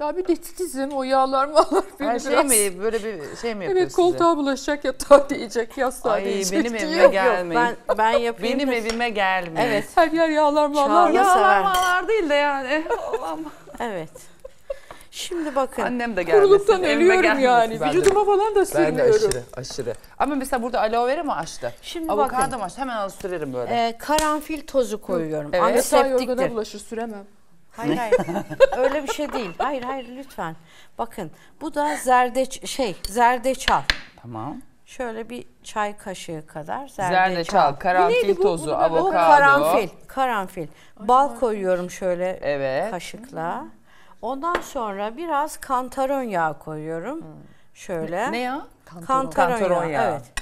Ya bir de titizim o yağlar mağlar. beni Her şey biraz- mi
böyle bir şey
mi yapıyor Evet koltuğa bulaşacak, yatağa diyecek yastığa Ay, değecek benim diye. evime gel- Yok, ben, ben yapayım. Benim da- evime gelme. Evet, Her yer yağlar mağlar.
Çağla- Ya, Yağlar sever. değil de yani. Allah'ım. evet. Şimdi bakın. Annem de gelmesin. Kuruluktan ölüyorum yani. ben de. Vücuduma falan da Ben de aşırı aşırı. Ama mesela burada aloe vera mı açtı? Şimdi Avokado bakın. mu açtı? Hemen alıp sürerim böyle. e,
karanfil tozu koyuyorum. Evet. Yatağa yorgana Antiseptiktir.
bulaşır süremem. Hayır hayır.
Öyle bir
şey değil. Hayır hayır lütfen. Bakın bu da zerde şey zerdeçal. Tamam. Şöyle bir çay kaşığı kadar zerdeçal. Zerdeçal, karanfil bu? tozu, avokado. Bu karanfil, karanfil. Bal koyuyorum şöyle evet. kaşıkla. Ondan sonra biraz kantaron yağı koyuyorum. Hmm. Şöyle. Ne ya? Kantaron, kantaron, kantaron yağı. yağı. Evet.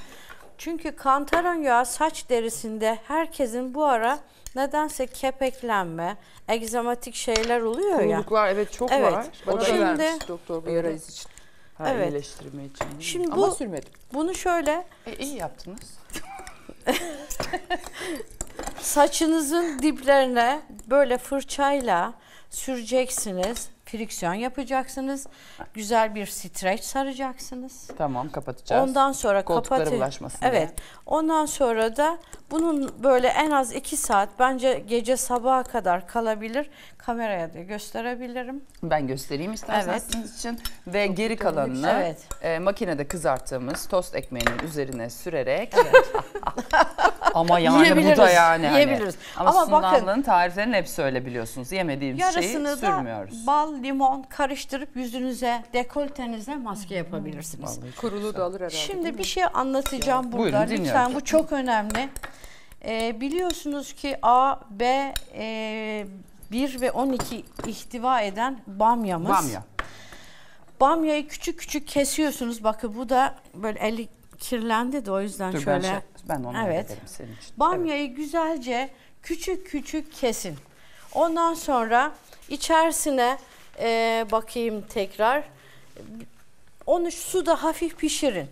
Çünkü kantaron yağı saç derisinde herkesin bu ara Nedense kepeklenme, egzamatik şeyler oluyor ya. Kuruluklar evet çok evet. var. Bana da vermiş şey doktor bu yara için. Ha, evet. iyileştirme için. Şimdi Ama bu, Ama sürmedim. Bunu şöyle... E, iyi yaptınız. saçınızın diplerine böyle fırçayla süreceksiniz friksiyon yapacaksınız. Güzel bir streç saracaksınız.
Tamam kapatacağız. Ondan
sonra Koltuklara kapatı- bulaşmasın Evet. diye. Ondan sonra da bunun böyle en az 2 saat bence gece sabaha kadar kalabilir kameraya da gösterebilirim.
Ben göstereyim isterseniz evet. için. Ve Çok geri kalanını evet. e, makinede kızarttığımız tost ekmeğinin üzerine sürerek evet. ama yani bu da yani. Yiyebiliriz. Hani. Ama, ama bakın, tariflerini hep söyle Yemediğim Yemediğimiz şeyi sürmüyoruz. Da
bal,
limon karıştırıp yüzünüze, dekoltenize maske hmm, yapabilirsiniz. Vallahi Kurulu da alır herhalde. Şimdi bir şey anlatacağım ya. burada. Buyurun, Lütfen bu çok önemli. E, biliyorsunuz ki A, B, e, 1 ve 12 ihtiva eden bamyamız. Bamya. Bamyayı küçük küçük kesiyorsunuz. Bakın bu da böyle eli kirlendi de o yüzden Dur, şöyle. Ben, şey, ben onu evet. senin için. Bamyayı evet. güzelce küçük küçük kesin. Ondan sonra içerisine e, bakayım tekrar. Onu suda hafif pişirin.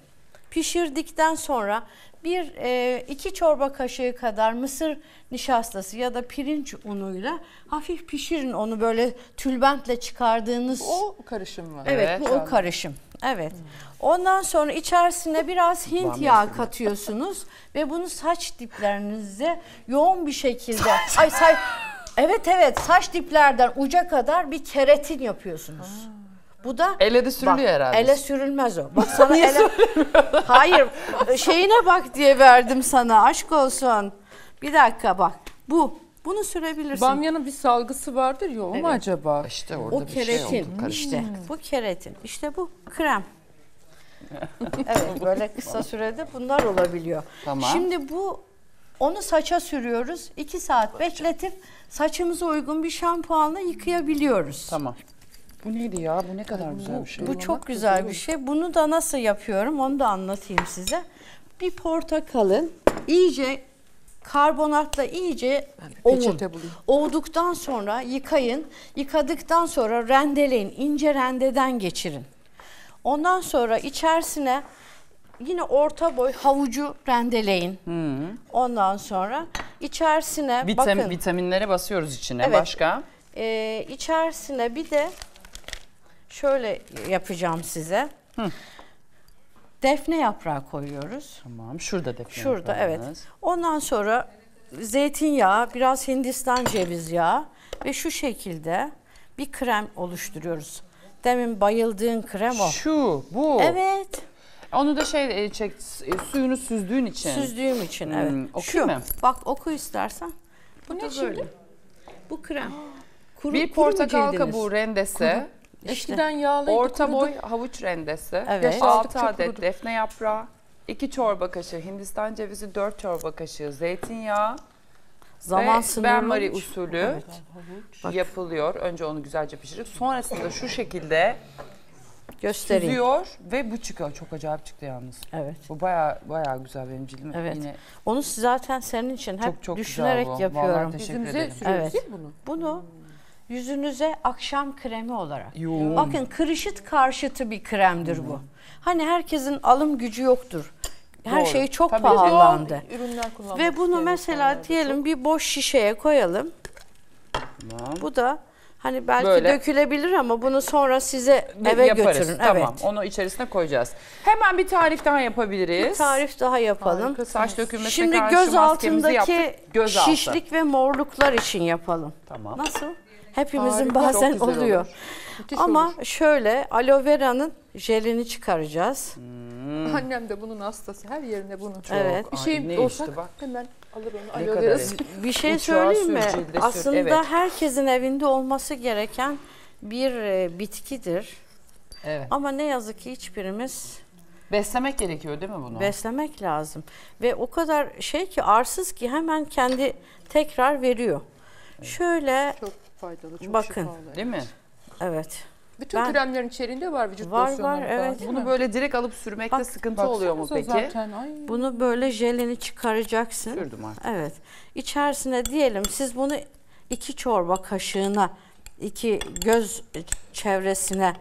Pişirdikten sonra bir e, iki çorba kaşığı kadar mısır nişastası ya da pirinç unuyla hafif pişirin onu böyle tülbentle çıkardığınız. O karışım mı? Evet, evet bu o karışım. Evet. Ondan sonra içerisine biraz Hint ben yağı katıyorsunuz ve bunu saç diplerinize yoğun bir şekilde ay say Evet evet saç diplerden uca kadar bir keratin yapıyorsunuz. Ha. Bu da ele de sürülüyor bak, herhalde. Ele sürülmez o. Bak sana Niye ele Hayır, şeyine bak diye verdim sana. Aşk olsun. Bir dakika bak. Bu
bunu sürebilirsin. Bamyanın bir salgısı vardır ya o evet. mu acaba? E işte orada o bir keretin. şey oldu. İşte
bu keratin. İşte bu krem. evet böyle kısa sürede bunlar olabiliyor. Tamam. Şimdi bu onu saça sürüyoruz. 2 saat bekletip saçımıza uygun bir şampuanla yıkayabiliyoruz. Tamam.
Bu neydi ya? Bu ne kadar güzel bir şey. Bu
çok güzel bir şey. Bunu da nasıl yapıyorum onu da anlatayım size. Bir portakalın iyice karbonatla iyice ovun. Ovduktan sonra yıkayın. Yıkadıktan sonra rendeleyin. ince rendeden geçirin. Ondan sonra içerisine yine orta boy havucu rendeleyin. Hmm. Ondan sonra içerisine Vitam, bakın.
Vitaminlere basıyoruz içine. Evet. Başka?
Ee, içerisine bir de şöyle
yapacağım size.
Hı. Defne yaprağı koyuyoruz. Tamam. Şurada defne Şurada evet. Ondan sonra zeytinyağı, biraz Hindistan ceviz yağı ve şu şekilde bir krem oluşturuyoruz. Demin bayıldığın krem o. Şu, bu. Evet. Onu da şey e, çek, e, suyunu süzdüğün için. Süzdüğüm için evet. Hmm, okuyayım mı? Bak oku istersen.
Bu, bu ne böyle. şimdi? Bu krem.
Kuru, bir kuru portakal kabuğu rendesi. Kuru. İşte. Eskiden yağlı Orta kurudu.
boy havuç rendesi, evet. 6 adet kurudu. defne yaprağı, 2 çorba kaşığı Hindistan cevizi, 4 çorba kaşığı zeytinyağı, Zaman ve benmari usulü evet. yapılıyor. Önce onu güzelce pişirip sonrasında şu şekilde göstereyim. Süzüyor ve bu çıkıyor. Çok acayip çıktı yalnız.
Evet. Bu baya baya güzel benim cildim. Evet. Yine Onu zaten senin için hep çok, çok düşünerek yapıyorum. Vallahi teşekkür Yüzümüze ederim. evet. mi bunu? Bunu yüzünüze akşam kremi olarak. Yoğun. Bakın kırışıt karşıtı bir kremdir Hı. bu. Hani herkesin alım gücü yoktur. Her Doğru. şey çok Tabii pahalandı. Doğal Ve bunu mesela diyelim çok... bir boş şişeye koyalım.
Tamam.
Bu da Hani belki Böyle. dökülebilir ama bunu sonra size eve Yaparız. götürün. Tamam evet.
onu içerisine koyacağız. Hemen bir tarif daha yapabiliriz. Bir tarif daha yapalım. Harika, saç dökülmesine Şimdi karşı göz altındaki Göz altı.
şişlik ve morluklar için yapalım. Tamam. Nasıl? Hepimizin Harika, bazen oluyor. Olur. Ama olur. şöyle aloe vera'nın jelini çıkaracağız. Hmm. Annem
de bunun hastası. Her yerinde bunu. Çok. Evet. Bir şey Ay, olsak işte bak. hemen alır onu
aloe verası. Bir şey söyleyeyim mi? Aslında evet. herkesin evinde olması gereken bir e, bitkidir. Evet. Ama ne yazık ki hiçbirimiz Beslemek gerekiyor değil mi bunu? Beslemek lazım. Ve o kadar şey ki arsız ki hemen kendi tekrar veriyor. Evet. Şöyle Çok faydalı, çok Bakın. şifalı. Değil mi? Evet. Bütün Ben-
kremlerin içerisinde var vücut Var, losyonları var, falan, evet. Bunu böyle
direkt alıp sürmekte Bak, sıkıntı oluyor mu peki? Zaten. Bunu böyle jelini çıkaracaksın. Sürdüm artık. Evet. İçerisine diyelim siz bunu iki çorba kaşığına, iki göz çevresine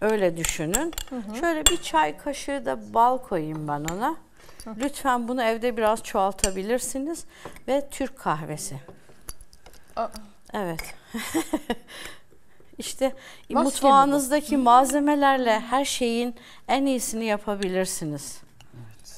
öyle düşünün. Şöyle bir çay kaşığı da bal koyayım ben ona. Lütfen bunu evde biraz çoğaltabilirsiniz ve Türk kahvesi. Aa. Evet. İşte Maske mutfağınızdaki malzemelerle her şeyin en iyisini yapabilirsiniz.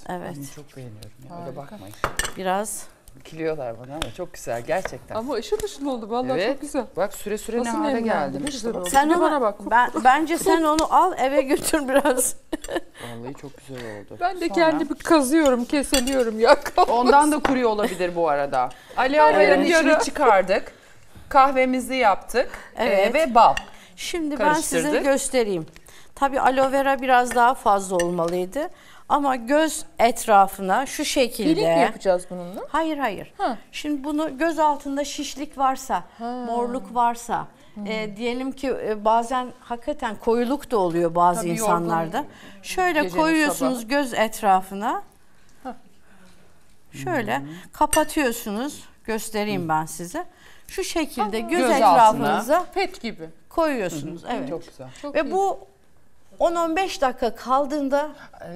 Evet. Bunu çok beğeniyorum. Ya. Öyle bakmayın. Biraz Kiliyorlar bunu ama çok güzel gerçekten.
Ama ışıl ışıl oldu vallahi evet. çok güzel.
Bak süre süre Nasıl ne hale geldim. Sen ona, bana
bak. Ben, bence sen
onu al eve götür biraz. vallahi çok güzel oldu. Ben de Sonra... kendimi kazıyorum, keseliyorum ya. Ondan da kuruyor olabilir bu arada. Ali Aver'in içini çıkardık. Kahvemizi yaptık e, evet. e, ve bal. Şimdi
ben size göstereyim. Tabii aloe vera biraz daha fazla olmalıydı. Ama göz etrafına şu şekilde. Pirik mi yapacağız bununla? Hayır hayır. Ha. Şimdi bunu göz altında şişlik varsa, ha. morluk varsa, hmm. e, diyelim ki e, bazen hakikaten koyuluk da oluyor bazı Tabii insanlarda. Yorgun. Şöyle Gecenin koyuyorsunuz sabah. göz etrafına. Ha. Şöyle hmm. kapatıyorsunuz. Göstereyim hmm. ben size şu şekilde göz, göz etrafınıza pet gibi koyuyorsunuz. Hı hı. Evet. Çok güzel. Çok Ve iyi. bu 10-15 dakika kaldığında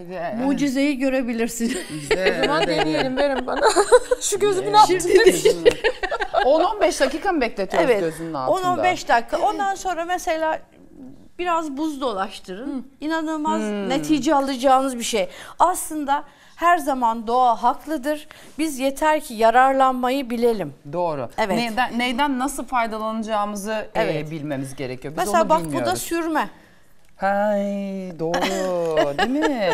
evet. E, mucizeyi görebilirsiniz. o zaman deneyelim verin bana.
Şu gözümü ne Şimdi
10-15 dakika mı bekletiyoruz evet. gözünün altında? 10-15 dakika. Ondan sonra mesela biraz buz dolaştırın. Hı. İnanılmaz hmm. netice alacağınız bir şey. Aslında her zaman doğa haklıdır. Biz yeter ki yararlanmayı bilelim.
Doğru. Evet. Neyden, neyden nasıl faydalanacağımızı e, evet. e, bilmemiz gerekiyor. Biz Mesela onu bak bilmiyoruz. bu da sürme. Hay doğru değil mi?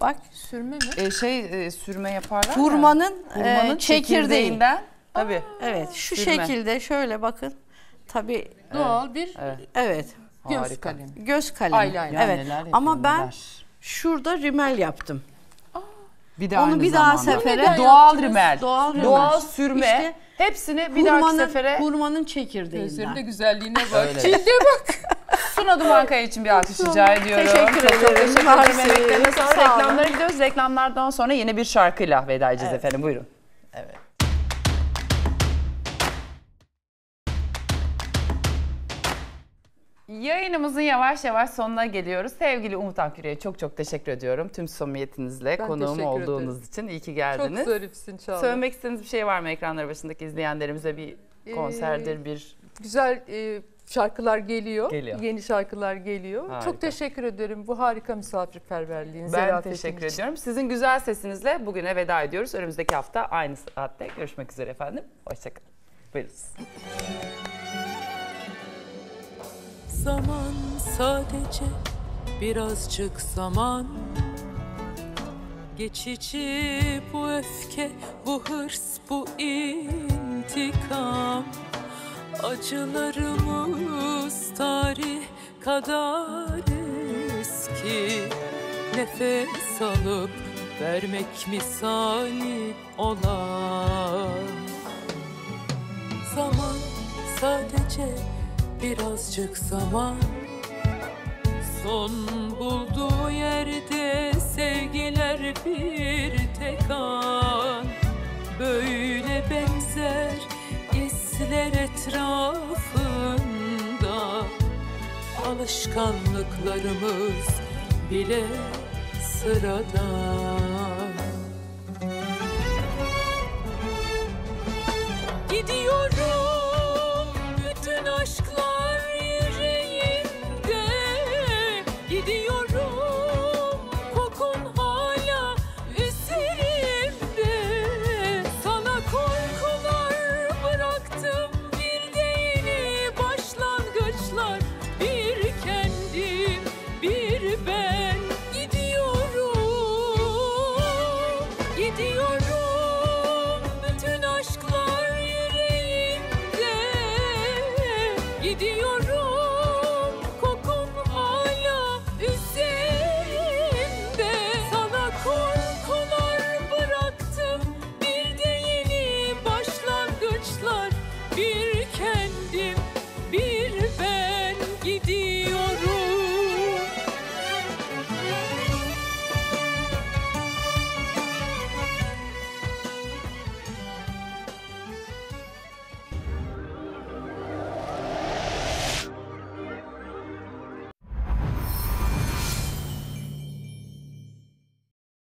Bak sürme mi? Ee, şey e, sürme yaparlar Hurmanın, ya. Hurmanın e, çekirdeğinden. Aa, Tabii. Evet şu sürme.
şekilde şöyle bakın. Tabii. Doğal evet. bir.
Evet. evet.
Göz kalem. Göz kalemi. Eyeliner. Evet. Ama ben şurada rimel yaptım.
Bir de Onu aynı bir daha zamanda. sefere doğal yaptınız? rimel, Doğal rimel. doğal sürme İşte
hepsini bir dahaki sefere hurmanın Gözlerinde çekirdeğinden. güzelliğine bak. Öyle. bak. Suna Dumankaya için bir alkış rica ediyorum.
Teşekkür ederim. Çok Teşekkür ederim. Mersi. Emeklerine sonra reklamlara
gidiyoruz.
Reklamlardan sonra yeni bir şarkıyla veda edeceğiz efendim. Buyurun. Evet. Yayınımızın yavaş yavaş sonuna geliyoruz. Sevgili Umut Aküre'ye çok çok teşekkür ediyorum. Tüm samimiyetinizle ben konuğum olduğunuz ederim. için iyi ki geldiniz. Çok zarifsin Çağla. Söylemek istediğiniz bir şey var mı ekranları başındaki izleyenlerimize bir ee, konserdir, ee, bir...
Güzel e, şarkılar geliyor. geliyor. Yeni şarkılar geliyor. Harika. Çok teşekkür ederim bu harika misafirperverliğiniz. Ben teşekkür için. ediyorum.
Sizin güzel sesinizle bugüne veda ediyoruz. Önümüzdeki hafta aynı saatte görüşmek üzere efendim. Hoşçakalın. Buyurun
zaman sadece birazcık zaman Geçici bu öfke, bu hırs, bu intikam Acılarımız tarih kadar eski Nefes alıp vermek misali olan Zaman sadece birazcık zaman Son bulduğu yerde sevgiler bir tek an Böyle benzer hisler etrafında Alışkanlıklarımız bile sıradan Gidiyorum aşklar